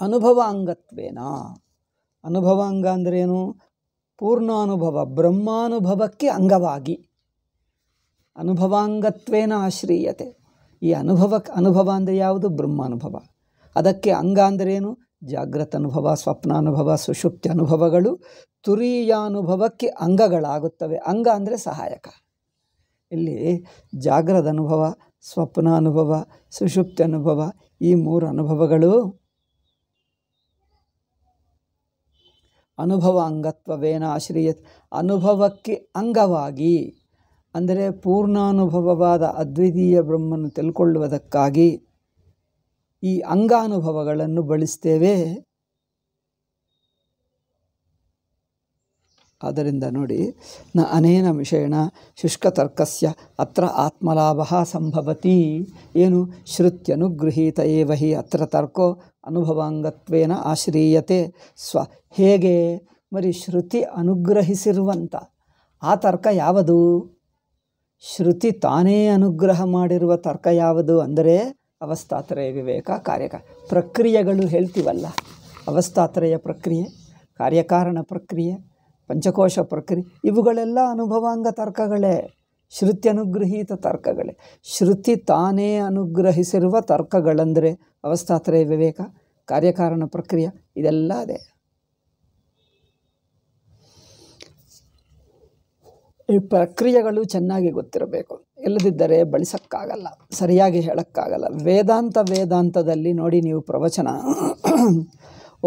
ಅನುಭವಾಂಗತ್ವೇನ ಅನುಭವಾಂಗ ಅಂದ್ರೇನು ಪೂರ್ಣಾನುಭವ ಬ್ರಹ್ಮಾನುಭವಕ್ಕೆ ಅಂಗವಾಗಿ ಅನುಭವಾಂಗತ್ವೇನ ಆಶ್ರೀಯತೆ ಈ ಅನುಭವಕ್ಕೆ ಅನುಭವ ಅಂದರೆ ಯಾವುದು ಬ್ರಹ್ಮಾನುಭವ ಅದಕ್ಕೆ ಅಂಗ ಅಂದರೇನು ಜಾಗ್ರತ ಅನುಭವ ಸ್ವಪ್ನಾನುಭವ ಸುಷುಪ್ತಿ ಅನುಭವಗಳು ತುರೀಯಾನುಭವಕ್ಕೆ ಅಂಗಗಳಾಗುತ್ತವೆ ಅಂಗ ಅಂದರೆ ಸಹಾಯಕ ಇಲ್ಲಿ ಜಾಗ್ರದ ಅನುಭವ ಸ್ವಪ್ನ ಸುಷುಪ್ತಿ ಅನುಭವ ಈ ಮೂರು ಅನುಭವಗಳು ಅನುಭವ ಅಂಗತ್ವವೇನ ಆಶ್ರಯ ಅನುಭವಕ್ಕೆ ಅಂಗವಾಗಿ ಅಂದರೆ ಪೂರ್ಣಾನುಭವವಾದ ಅದ್ವಿತೀಯ ಬ್ರಹ್ಮನ್ನು ತಿಳ್ಕೊಳ್ಳುವುದಕ್ಕಾಗಿ ಈ ಅಂಗಾನುಭವಗಳನ್ನು ಬಳಸ್ತೇವೆ ಆದ್ದರಿಂದ ನೋಡಿ ನ ಅನೇನ ವಿಷಯಣ ಶುಷ್ಕತರ್ಕಸ್ಯ ಅತ್ರ ಆತ್ಮಲಾಭ ಸಂಭವತಿ ಏನು ಶ್ರುತ್ಯನುಗೃಹೀತ ಏವ ಹಿ ಅತ್ರ ತರ್ಕೋ ಅನುಭವಾಂಗತ್ವೇನ ಆಶ್ರೀಯತೆ ಸ್ವ ಹೇಗೆ ಮರಿ ಶ್ರುತಿ ಅನುಗ್ರಹಿಸಿರುವಂಥ ಆ ತರ್ಕ ಯಾವುದು ಶ್ರುತಿ ತಾನೇ ಅನುಗ್ರಹ ಮಾಡಿರುವ ತರ್ಕ ಯಾವುದು ಅಂದರೆ ಅವಸ್ಥಾತ್ರಯ ವಿವೇಕ ಕಾರ್ಯಕ ಪ್ರಕ್ರಿಯೆಗಳು ಹೇಳ್ತೀವಲ್ಲ ಅವಸ್ಥಾತ್ರಯ ಪ್ರಕ್ರಿಯೆ ಕಾರ್ಯಕಾರಣ ಪ್ರಕ್ರಿಯೆ ಪಂಚಕೋಶ ಪ್ರಕ್ರಿಯೆ ಇವುಗಳೆಲ್ಲ ಅನುಭವಾಂಗ ತರ್ಕಗಳೇ ಶ್ರುತಿ ಅನುಗ್ರಹೀತ ತರ್ಕಗಳೇ ಶ್ರುತಿ ತಾನೇ ಅನುಗ್ರಹಿಸಿರುವ ತರ್ಕಗಳಂದರೆ ಅವಸ್ಥಾತ್ರಯ ವಿವೇಕ ಕಾರ್ಯಕಾರಣ ಪ್ರಕ್ರಿಯೆ ಇದೆಲ್ಲ ಅದೇ ಈ ಪ್ರಕ್ರಿಯೆಗಳು ಚೆನ್ನಾಗಿ ಗೊತ್ತಿರಬೇಕು ಇಲ್ಲದಿದ್ದರೆ ಬಳಸಕ್ಕಾಗಲ್ಲ ಸರಿಯಾಗಿ ಹೇಳೋಕ್ಕಾಗಲ್ಲ ವೇದಾಂತ ವೇದಾಂತದಲ್ಲಿ ನೋಡಿ ನೀವು ಪ್ರವಚನ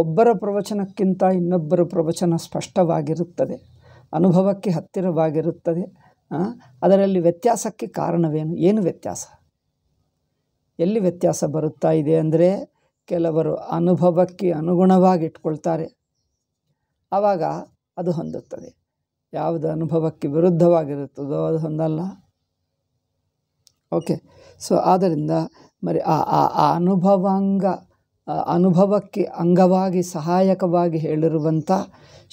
ಒಬ್ಬರ ಪ್ರವಚನಕ್ಕಿಂತ ಇನ್ನೊಬ್ಬರ ಪ್ರವಚನ ಸ್ಪಷ್ಟವಾಗಿರುತ್ತದೆ ಅನುಭವಕ್ಕೆ ಹತ್ತಿರವಾಗಿರುತ್ತದೆ ಅದರಲ್ಲಿ ವ್ಯತ್ಯಾಸಕ್ಕೆ ಕಾರಣವೇನು ಏನು ವ್ಯತ್ಯಾಸ ಎಲ್ಲಿ ವ್ಯತ್ಯಾಸ ಬರುತ್ತಾ ಇದೆ ಅಂದರೆ ಕೆಲವರು ಅನುಭವಕ್ಕೆ ಅನುಗುಣವಾಗಿ ಇಟ್ಕೊಳ್ತಾರೆ ಆವಾಗ ಅದು ಹೊಂದುತ್ತದೆ ಯಾವುದು ಅನುಭವಕ್ಕೆ ವಿರುದ್ಧವಾಗಿರುತ್ತದೋ ಅದು ಹೊಂದಲ್ಲ ಓಕೆ ಸೊ ಆದ್ದರಿಂದ ಮರಿ ಆ ಆ ಅನುಭವಾಂಗ ಅನುಭವಕ್ಕೆ ಅಂಗವಾಗಿ ಸಹಾಯಕವಾಗಿ ಹೇಳಿರುವಂಥ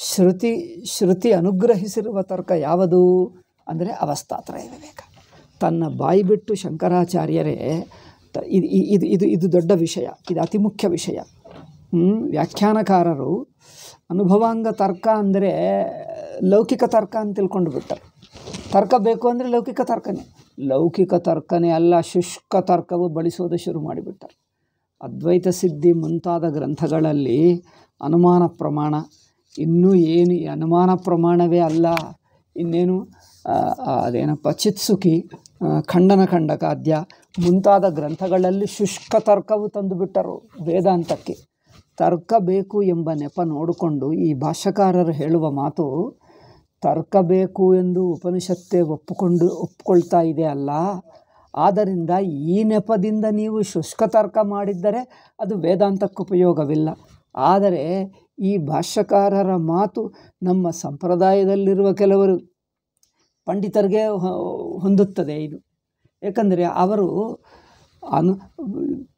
ಶ್ರುತಿ ಶ್ರುತಿ ಅನುಗ್ರಹಿಸಿರುವ ತರ್ಕ ಯಾವುದು ಅಂದರೆ ಅವಸ್ಥಾತ್ರಯ ವಿವೇಕ ತನ್ನ ಬಾಯಿ ಬಿಟ್ಟು ಶಂಕರಾಚಾರ್ಯರೇ ಇದು ಇದು ಇದು ಇದು ದೊಡ್ಡ ವಿಷಯ ಇದು ಅತಿ ಮುಖ್ಯ ವಿಷಯ ವ್ಯಾಖ್ಯಾನಕಾರರು ಅನುಭವಾಂಗ ತರ್ಕ ಅಂದರೆ ಲೌಕಿಕ ತರ್ಕ ಅಂತ ತಿಳ್ಕೊಂಡು ಬಿಡ್ತಾರೆ ತರ್ಕ ಬೇಕು ಅಂದರೆ ಲೌಕಿಕ ತರ್ಕನೇ ಲೌಕಿಕ ತರ್ಕನೇ ಅಲ್ಲ ಶುಷ್ಕ ತರ್ಕವು ಬಳಸೋದು ಶುರು ಮಾಡಿಬಿಟ್ಟರು ಅದ್ವೈತ ಸಿದ್ಧಿ ಮುಂತಾದ ಗ್ರಂಥಗಳಲ್ಲಿ ಅನುಮಾನ ಪ್ರಮಾಣ ಇನ್ನೂ ಏನು ಅನುಮಾನ ಪ್ರಮಾಣವೇ ಅಲ್ಲ ಇನ್ನೇನು ಅದೇನಪ್ಪ ಚಿತ್ಸುಖಿ ಖಂಡನ ಖಂಡಕಾದ್ಯ ಮುಂತಾದ ಗ್ರಂಥಗಳಲ್ಲಿ ಶುಷ್ಕ ತರ್ಕವು ತಂದುಬಿಟ್ಟರು ವೇದಾಂತಕ್ಕೆ ತರ್ಕ ಬೇಕು ಎಂಬ ನೆಪ ನೋಡಿಕೊಂಡು ಈ ಭಾಷಕಾರರು ಹೇಳುವ ಮಾತು ತರ್ಕ ಬೇಕು ಎಂದು ಉಪನಿಷತ್ತೇ ಒಪ್ಪಿಕೊಂಡು ಒಪ್ಪಿಕೊಳ್ತಾ ಇದೆ ಅಲ್ಲ ಆದ್ದರಿಂದ ಈ ನೆಪದಿಂದ ನೀವು ಶುಷ್ಕ ತರ್ಕ ಮಾಡಿದ್ದರೆ ಅದು ವೇದಾಂತಕ್ಕೆ ಉಪಯೋಗವಿಲ್ಲ ಆದರೆ ಈ ಭಾಷ್ಯಕಾರರ ಮಾತು ನಮ್ಮ ಸಂಪ್ರದಾಯದಲ್ಲಿರುವ ಕೆಲವರು ಪಂಡಿತರಿಗೆ ಹೊಂದುತ್ತದೆ ಇದು ಏಕೆಂದರೆ ಅವರು ಅನು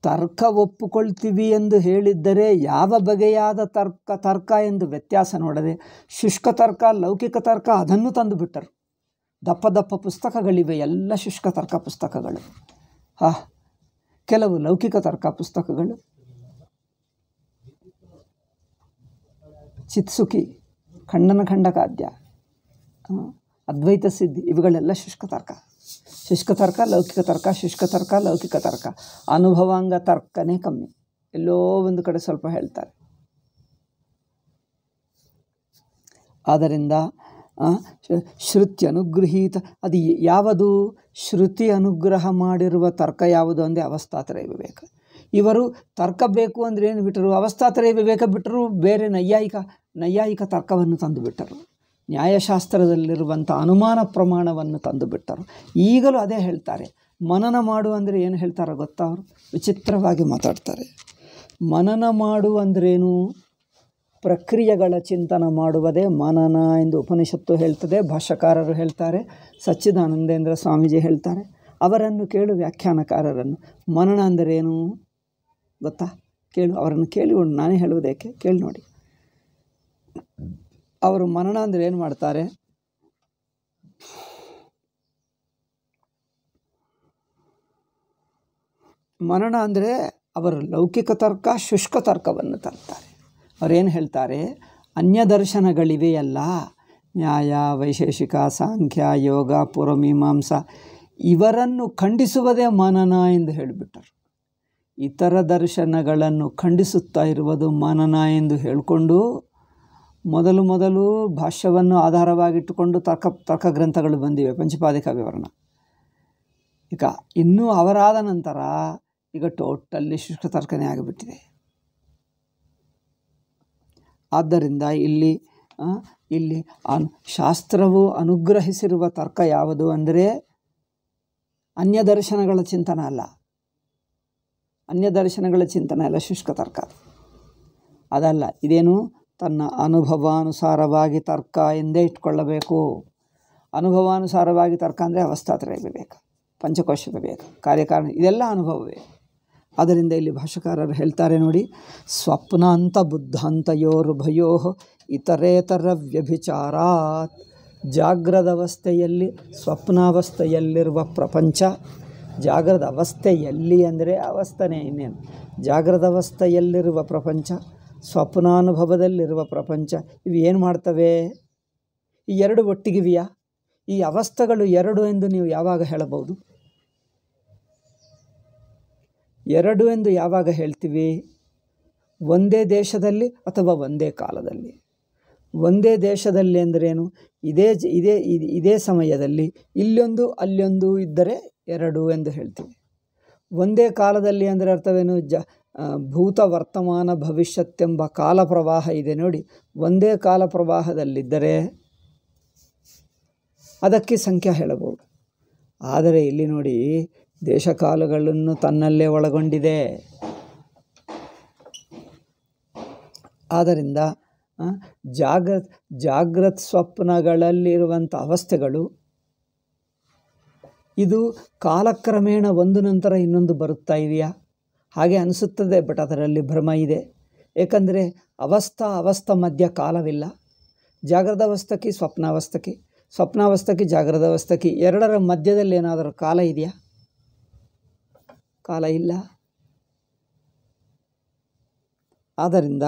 ತರ್ಕ ಒಪ್ಪಿಕೊಳ್ತೀವಿ ಎಂದು ಹೇಳಿದ್ದರೆ ಯಾವ ಬಗೆಯಾದ ತರ್ಕ ತರ್ಕ ಎಂದು ವ್ಯತ್ಯಾಸ ನೋಡದೆ ಶುಷ್ಕ ತರ್ಕ ಲೌಕಿಕ ತರ್ಕ ಅದನ್ನು ತಂದು ಬಿಟ್ಟರು ದಪ್ಪ ದಪ್ಪ ಪುಸ್ತಕಗಳಿವೆ ಎಲ್ಲ ಶುಷ್ಕ ತರ್ಕ ಪುಸ್ತಕಗಳು ಹಾ ಕೆಲವು ಲೌಕಿಕ ತರ್ಕ ಪುಸ್ತಕಗಳು ಚಿತ್ಸುಖಿ ಖಂಡನ ಖಂಡಕಾದ್ಯ ಅದ್ವೈತ ಸಿದ್ಧಿ ಇವುಗಳೆಲ್ಲ ಶುಷ್ಕ ತರ್ಕ ಶುಷ್ಕ ತರ್ಕ ಲೌಕಿಕ ತರ್ಕ ಶುಷ್ಕ ತರ್ಕ ಲೌಕಿಕ ತರ್ಕ ಅನುಭವಾಂಗ ತರ್ಕನೇ ಕಮ್ಮಿ ಎಲ್ಲೋ ಒಂದು ಕಡೆ ಸ್ವಲ್ಪ ಹೇಳ್ತಾರೆ ಆದ್ದರಿಂದ ಶ್ರುತಿ ಅನುಗೃಹೀತ ಅದು ಯಾವುದು ಶ್ರುತಿ ಅನುಗ್ರಹ ಮಾಡಿರುವ ತರ್ಕ ಯಾವುದು ಅಂದರೆ ಅವಸ್ಥಾತ್ರಯ ವಿವೇಕ ಇವರು ತರ್ಕ ಬೇಕು ಅಂದ್ರೆ ಏನು ಬಿಟ್ಟರು ಅವಸ್ಥಾತ್ರಯ ವಿವೇಕ ಬಿಟ್ಟರು ಬೇರೆ ನೈಯಾಯಿಕ ನೈಯಾಯಿಕ ತರ್ಕವನ್ನು ತಂದು ಬಿಟ್ಟರು ನ್ಯಾಯಶಾಸ್ತ್ರದಲ್ಲಿರುವಂಥ ಅನುಮಾನ ಪ್ರಮಾಣವನ್ನು ತಂದು ಬಿಟ್ಟರು ಈಗಲೂ ಅದೇ ಹೇಳ್ತಾರೆ ಮನನ ಮಾಡು ಅಂದರೆ ಏನು ಹೇಳ್ತಾರೋ ಗೊತ್ತಾ ಅವರು ವಿಚಿತ್ರವಾಗಿ ಮಾತಾಡ್ತಾರೆ ಮನನ ಮಾಡು ಅಂದ್ರೇನು ಪ್ರಕ್ರಿಯೆಗಳ ಚಿಂತನ ಮಾಡುವುದೇ ಮನನ ಎಂದು ಉಪನಿಷತ್ತು ಹೇಳ್ತದೆ ಭಾಷಕಾರರು ಹೇಳ್ತಾರೆ ಸಚ್ಚಿದಾನಂದೇಂದ್ರ ಸ್ವಾಮೀಜಿ ಹೇಳ್ತಾರೆ ಅವರನ್ನು ಕೇಳು ವ್ಯಾಖ್ಯಾನಕಾರರನ್ನು ಮನನ ಅಂದರೇನು ಗೊತ್ತಾ ಕೇಳು ಅವರನ್ನು ಕೇಳಿಕೊಂಡು ನಾನೇ ಹೇಳುವುದಕ್ಕೆ ಕೇಳಿ ನೋಡಿ ಅವರು ಮನನ ಅಂದರೆ ಏನು ಮಾಡ್ತಾರೆ ಮರಣ ಅಂದರೆ ಅವರ ಲೌಕಿಕ ತರ್ಕ ಶುಷ್ಕ ತರ್ಕವನ್ನು ತರ್ತಾರೆ ಅವರೇನು ಹೇಳ್ತಾರೆ ಅನ್ಯ ದರ್ಶನಗಳಿವೆಯಲ್ಲ ನ್ಯಾಯ ವೈಶೇಷಿಕ ಸಾಂಖ್ಯ ಯೋಗ ಪೂರ್ವಮೀಮಾಂಸ ಇವರನ್ನು ಖಂಡಿಸುವುದೇ ಮನನ ಎಂದು ಹೇಳಿಬಿಟ್ಟರು ಇತರ ದರ್ಶನಗಳನ್ನು ಖಂಡಿಸುತ್ತಾ ಇರುವುದು ಮನನ ಎಂದು ಹೇಳಿಕೊಂಡು ಮೊದಲು ಮೊದಲು ಭಾಷ್ಯವನ್ನು ಆಧಾರವಾಗಿಟ್ಟುಕೊಂಡು ತರ್ಕ ತರ್ಕ ಗ್ರಂಥಗಳು ಬಂದಿವೆ ಪಂಚಪಾದಿಕ ವಿವರಣ ಈಗ ಇನ್ನೂ ಅವರಾದ ನಂತರ ಈಗ ಟೋಟಲ್ಲಿ ಶುಷ್ಕ ತರ್ಕನೇ ಆಗಿಬಿಟ್ಟಿದೆ ಆದ್ದರಿಂದ ಇಲ್ಲಿ ಇಲ್ಲಿ ಆ ಶಾಸ್ತ್ರವು ಅನುಗ್ರಹಿಸಿರುವ ತರ್ಕ ಯಾವುದು ಅಂದರೆ ಅನ್ಯ ದರ್ಶನಗಳ ಚಿಂತನ ಅಲ್ಲ ಅನ್ಯ ದರ್ಶನಗಳ ಚಿಂತನ ಅಲ್ಲ ಶುಷ್ಕ ತರ್ಕ ಅದಲ್ಲ ಇದೇನು ತನ್ನ ಅನುಭವಾನುಸಾರವಾಗಿ ತರ್ಕ ಎಂದೇ ಇಟ್ಕೊಳ್ಳಬೇಕು ಅನುಭವಾನುಸಾರವಾಗಿ ತರ್ಕ ಅಂದರೆ ಅವಸ್ಥಾತ್ರಯ ವಿವೇಕ ಪಂಚಕೋಶ ವಿವೇಕ ಕಾರ್ಯಕಾರಣ ಇದೆಲ್ಲ ಅನುಭವವೇ ಅದರಿಂದ ಇಲ್ಲಿ ಭಾಷಕಾರರು ಹೇಳ್ತಾರೆ ನೋಡಿ ಸ್ವಪ್ನಾಂತ ಬುದ್ಧಾಂತಯೋರ್ಭಯೋ ಇತರೇತರ ವ್ಯಭಿಚಾರಾತ್ ಜಾಗ್ರದ ಅವಸ್ಥೆಯಲ್ಲಿ ಸ್ವಪ್ನಾವಸ್ಥೆಯಲ್ಲಿರುವ ಪ್ರಪಂಚ ಜಾಗ್ರದ ಅವಸ್ಥೆಯಲ್ಲಿ ಅಂದರೆ ಅವಸ್ಥೆನೇ ಇನ್ನೇನು ಜಾಗ್ರದ ಅವಸ್ಥೆಯಲ್ಲಿರುವ ಪ್ರಪಂಚ ಸ್ವಪ್ನಾನುಭವದಲ್ಲಿರುವ ಪ್ರಪಂಚ ಇವು ಏನು ಮಾಡ್ತವೆ ಈ ಎರಡು ಒಟ್ಟಿಗಿವೆಯಾ ಈ ಅವಸ್ಥೆಗಳು ಎರಡು ಎಂದು ನೀವು ಯಾವಾಗ ಹೇಳಬಹುದು ಎರಡು ಎಂದು ಯಾವಾಗ ಹೇಳ್ತೀವಿ ಒಂದೇ ದೇಶದಲ್ಲಿ ಅಥವಾ ಒಂದೇ ಕಾಲದಲ್ಲಿ ಒಂದೇ ದೇಶದಲ್ಲಿ ಅಂದ್ರೇನು ಇದೇ ಇದೇ ಇದೇ ಸಮಯದಲ್ಲಿ ಇಲ್ಲೊಂದು ಅಲ್ಲೊಂದು ಇದ್ದರೆ ಎರಡು ಎಂದು ಹೇಳ್ತೀವಿ ಒಂದೇ ಕಾಲದಲ್ಲಿ ಅಂದರೆ ಅರ್ಥವೇನು ಜ ಭೂತ ವರ್ತಮಾನ ಭವಿಷ್ಯತ್ತೆಂಬ ಕಾಲ ಪ್ರವಾಹ ಇದೆ ನೋಡಿ ಒಂದೇ ಕಾಲ ಪ್ರವಾಹದಲ್ಲಿದ್ದರೆ ಅದಕ್ಕೆ ಸಂಖ್ಯೆ ಹೇಳಬಹುದು ಆದರೆ ಇಲ್ಲಿ ನೋಡಿ ದೇಶಕಾಲಗಳನ್ನು ತನ್ನಲ್ಲೇ ಒಳಗೊಂಡಿದೆ ಆದ್ದರಿಂದ ಜಾಗ ಜಾಗ್ರತ್ ಸ್ವಪ್ನಗಳಲ್ಲಿರುವಂಥ ಅವಸ್ಥೆಗಳು ಇದು ಕಾಲಕ್ರಮೇಣ ಒಂದು ನಂತರ ಇನ್ನೊಂದು ಬರುತ್ತಾ ಇದೆಯಾ ಹಾಗೆ ಅನಿಸುತ್ತದೆ ಬಟ್ ಅದರಲ್ಲಿ ಭ್ರಮ ಇದೆ ಏಕೆಂದರೆ ಅವಸ್ಥಾ ಅವಸ್ಥ ಮಧ್ಯ ಕಾಲವಿಲ್ಲ ಜಾಗ್ರದಾವಸ್ಥಕ್ಕೆ ಸ್ವಪ್ನಾವಸ್ಥಕ್ಕೆ ಸ್ವಪ್ನಾವಸ್ಥಕ್ಕೆ ಅವಸ್ಥಕ್ಕೆ ಎರಡರ ಮಧ್ಯದಲ್ಲಿ ಏನಾದರೂ ಕಾಲ ಇದೆಯಾ ಕಾಲ ಇಲ್ಲ ಆದ್ದರಿಂದ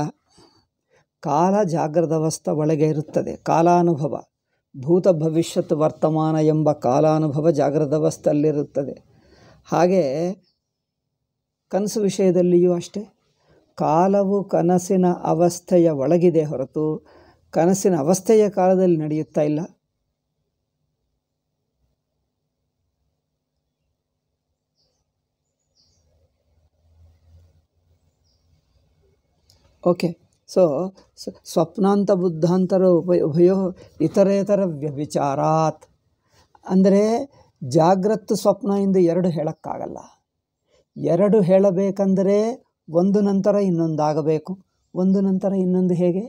ಕಾಲ ಜಾಗ್ರದಾವಸ್ಥ ಒಳಗೆ ಇರುತ್ತದೆ ಕಾಲಾನುಭವ ಭೂತ ಭವಿಷ್ಯತ್ ವರ್ತಮಾನ ಎಂಬ ಕಾಲಾನುಭವ ಅವಸ್ಥೆಯಲ್ಲಿರುತ್ತದೆ ಹಾಗೆ ಕನಸು ವಿಷಯದಲ್ಲಿಯೂ ಅಷ್ಟೇ ಕಾಲವು ಕನಸಿನ ಅವಸ್ಥೆಯ ಒಳಗಿದೆ ಹೊರತು ಕನಸಿನ ಅವಸ್ಥೆಯ ಕಾಲದಲ್ಲಿ ನಡೆಯುತ್ತಾ ಇಲ್ಲ ಓಕೆ ಸೊ ಸ್ವಪ್ನಾಂತ ಬುದ್ಧಾಂತರ ಉಪಯ ಉಭಯೋ ಇತರೇತರ ವ್ಯಭಿಚಾರಾತ್ ಅಂದರೆ ಜಾಗ್ರತ್ತು ಸ್ವಪ್ನ ಎಂದು ಎರಡು ಹೇಳೋಕ್ಕಾಗಲ್ಲ ಎರಡು ಹೇಳಬೇಕೆಂದರೆ ಒಂದು ನಂತರ ಇನ್ನೊಂದಾಗಬೇಕು ಒಂದು ನಂತರ ಇನ್ನೊಂದು ಹೇಗೆ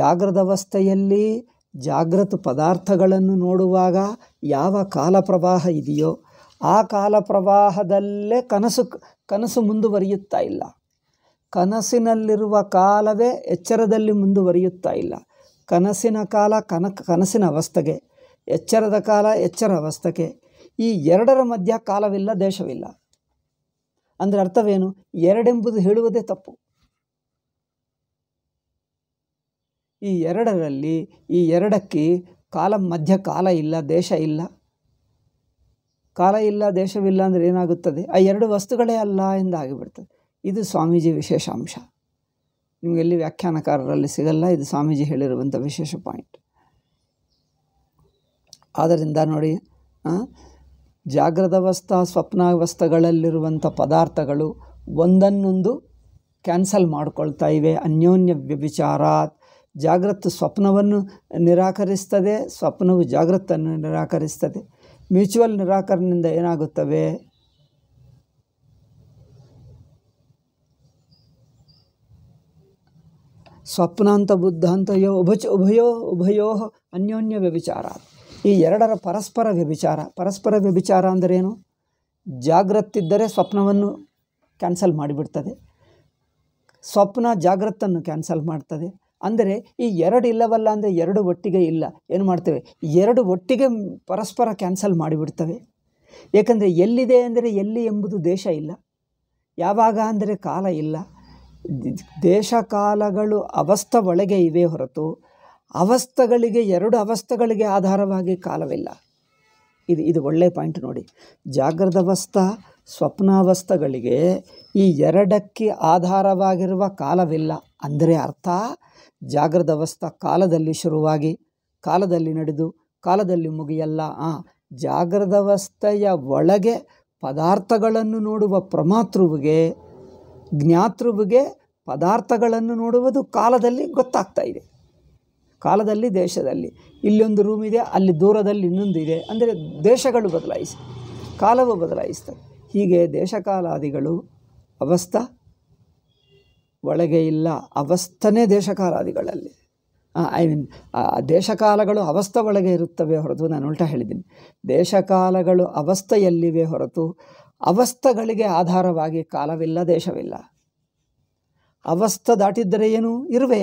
ಜಾಗೃತವಸ್ಥೆಯಲ್ಲಿ ಜಾಗೃತ ಪದಾರ್ಥಗಳನ್ನು ನೋಡುವಾಗ ಯಾವ ಕಾಲ ಪ್ರವಾಹ ಇದೆಯೋ ಆ ಕಾಲ ಪ್ರವಾಹದಲ್ಲೇ ಕನಸು ಕನಸು ಮುಂದುವರಿಯುತ್ತಾ ಇಲ್ಲ ಕನಸಿನಲ್ಲಿರುವ ಕಾಲವೇ ಎಚ್ಚರದಲ್ಲಿ ಮುಂದುವರಿಯುತ್ತಾ ಇಲ್ಲ ಕನಸಿನ ಕಾಲ ಕನ ಕನಸಿನ ಅವಸ್ಥೆಗೆ ಎಚ್ಚರದ ಕಾಲ ಎಚ್ಚರ ಅವಸ್ಥೆಗೆ ಈ ಎರಡರ ಮಧ್ಯ ಕಾಲವಿಲ್ಲ ದೇಶವಿಲ್ಲ ಅಂದರೆ ಅರ್ಥವೇನು ಎರಡೆಂಬುದು ಹೇಳುವುದೇ ತಪ್ಪು ಈ ಎರಡರಲ್ಲಿ ಈ ಎರಡಕ್ಕೆ ಕಾಲ ಮಧ್ಯ ಕಾಲ ಇಲ್ಲ ದೇಶ ಇಲ್ಲ ಕಾಲ ಇಲ್ಲ ದೇಶವಿಲ್ಲ ಅಂದರೆ ಏನಾಗುತ್ತದೆ ಆ ಎರಡು ವಸ್ತುಗಳೇ ಅಲ್ಲ ಆಗಿಬಿಡ್ತದೆ ಇದು ಸ್ವಾಮೀಜಿ ವಿಶೇಷ ಅಂಶ ನಿಮಗೆಲ್ಲಿ ವ್ಯಾಖ್ಯಾನಕಾರರಲ್ಲಿ ಸಿಗಲ್ಲ ಇದು ಸ್ವಾಮೀಜಿ ಹೇಳಿರುವಂಥ ವಿಶೇಷ ಪಾಯಿಂಟ್ ಆದ್ದರಿಂದ ನೋಡಿ ಜಾಗ್ರತಾವಸ್ಥಾ ಸ್ವಪ್ನಾವಸ್ಥೆಗಳಲ್ಲಿರುವಂಥ ಪದಾರ್ಥಗಳು ಒಂದನ್ನೊಂದು ಕ್ಯಾನ್ಸಲ್ ಮಾಡಿಕೊಳ್ತಾ ಇವೆ ಅನ್ಯೋನ್ಯ ವ್ಯವಿಚಾರಾತ್ ಜಾಗ್ರತ್ ಸ್ವಪ್ನವನ್ನು ನಿರಾಕರಿಸ್ತದೆ ಸ್ವಪ್ನವು ಜಾಗ್ರತ್ತನ್ನು ನಿರಾಕರಿಸ್ತದೆ ಮ್ಯೂಚುವಲ್ ನಿರಾಕರಣದಿಂದ ಏನಾಗುತ್ತವೆ ಸ್ವಪ್ನಾಂತ ಬುದ್ಧಾಂತಯೋ ಉಭಚ ಉಭಯೋ ಉಭಯೋ ಅನ್ಯೋನ್ಯ ವ್ಯಭಿಚಾರಾತ್ ಈ ಎರಡರ ಪರಸ್ಪರ ವ್ಯಭಿಚಾರ ಪರಸ್ಪರ ವ್ಯಭಿಚಾರ ಅಂದರೇನು ಜಾಗ್ರತ್ತಿದ್ದರೆ ಸ್ವಪ್ನವನ್ನು ಕ್ಯಾನ್ಸಲ್ ಮಾಡಿಬಿಡ್ತದೆ ಸ್ವಪ್ನ ಜಾಗ್ರತ್ತನ್ನು ಕ್ಯಾನ್ಸಲ್ ಮಾಡ್ತದೆ ಅಂದರೆ ಈ ಎರಡು ಇಲ್ಲವಲ್ಲ ಅಂದರೆ ಎರಡು ಒಟ್ಟಿಗೆ ಇಲ್ಲ ಏನು ಮಾಡ್ತೇವೆ ಎರಡು ಒಟ್ಟಿಗೆ ಪರಸ್ಪರ ಕ್ಯಾನ್ಸಲ್ ಮಾಡಿಬಿಡ್ತವೆ ಏಕೆಂದರೆ ಎಲ್ಲಿದೆ ಅಂದರೆ ಎಲ್ಲಿ ಎಂಬುದು ದೇಶ ಇಲ್ಲ ಯಾವಾಗ ಅಂದರೆ ಕಾಲ ಇಲ್ಲ ದೇಶ ಕಾಲಗಳು ಅವಸ್ಥ ಒಳಗೆ ಇವೆ ಹೊರತು ಅವಸ್ಥೆಗಳಿಗೆ ಎರಡು ಅವಸ್ಥೆಗಳಿಗೆ ಆಧಾರವಾಗಿ ಕಾಲವಿಲ್ಲ ಇದು ಇದು ಒಳ್ಳೆಯ ಪಾಯಿಂಟ್ ನೋಡಿ ಅವಸ್ಥ ಸ್ವಪ್ನಾವಸ್ಥಗಳಿಗೆ ಈ ಎರಡಕ್ಕೆ ಆಧಾರವಾಗಿರುವ ಕಾಲವಿಲ್ಲ ಅಂದರೆ ಅರ್ಥ ಅವಸ್ಥ ಕಾಲದಲ್ಲಿ ಶುರುವಾಗಿ ಕಾಲದಲ್ಲಿ ನಡೆದು ಕಾಲದಲ್ಲಿ ಮುಗಿಯಲ್ಲ ಆ ಜಾಗ್ರದವಸ್ಥೆಯ ಒಳಗೆ ಪದಾರ್ಥಗಳನ್ನು ನೋಡುವ ಪ್ರಮಾತೃವಿಗೆ ಜ್ಞಾತೃವಿಗೆ ಪದಾರ್ಥಗಳನ್ನು ನೋಡುವುದು ಕಾಲದಲ್ಲಿ ಗೊತ್ತಾಗ್ತಾ ಇದೆ ಕಾಲದಲ್ಲಿ ದೇಶದಲ್ಲಿ ಇಲ್ಲೊಂದು ರೂಮ್ ಇದೆ ಅಲ್ಲಿ ದೂರದಲ್ಲಿ ಇನ್ನೊಂದು ಇದೆ ಅಂದರೆ ದೇಶಗಳು ಬದಲಾಯಿಸಿ ಕಾಲವು ಬದಲಾಯಿಸ್ತವೆ ಹೀಗೆ ದೇಶಕಾಲಾದಿಗಳು ಅವಸ್ಥ ಒಳಗೆ ಇಲ್ಲ ಅವಸ್ಥನೇ ದೇಶಕಾಲಾದಿಗಳಲ್ಲಿ ಐ ಮೀನ್ ದೇಶಕಾಲಗಳು ಅವಸ್ಥ ಒಳಗೆ ಇರುತ್ತವೆ ಹೊರತು ನಾನು ಉಲ್ಟಾ ಹೇಳಿದ್ದೀನಿ ದೇಶಕಾಲಗಳು ಅವಸ್ಥೆಯಲ್ಲಿವೆ ಹೊರತು ಅವಸ್ಥಗಳಿಗೆ ಆಧಾರವಾಗಿ ಕಾಲವಿಲ್ಲ ದೇಶವಿಲ್ಲ ಅವಸ್ಥ ದಾಟಿದ್ದರೆ ಏನು ಇರುವೆ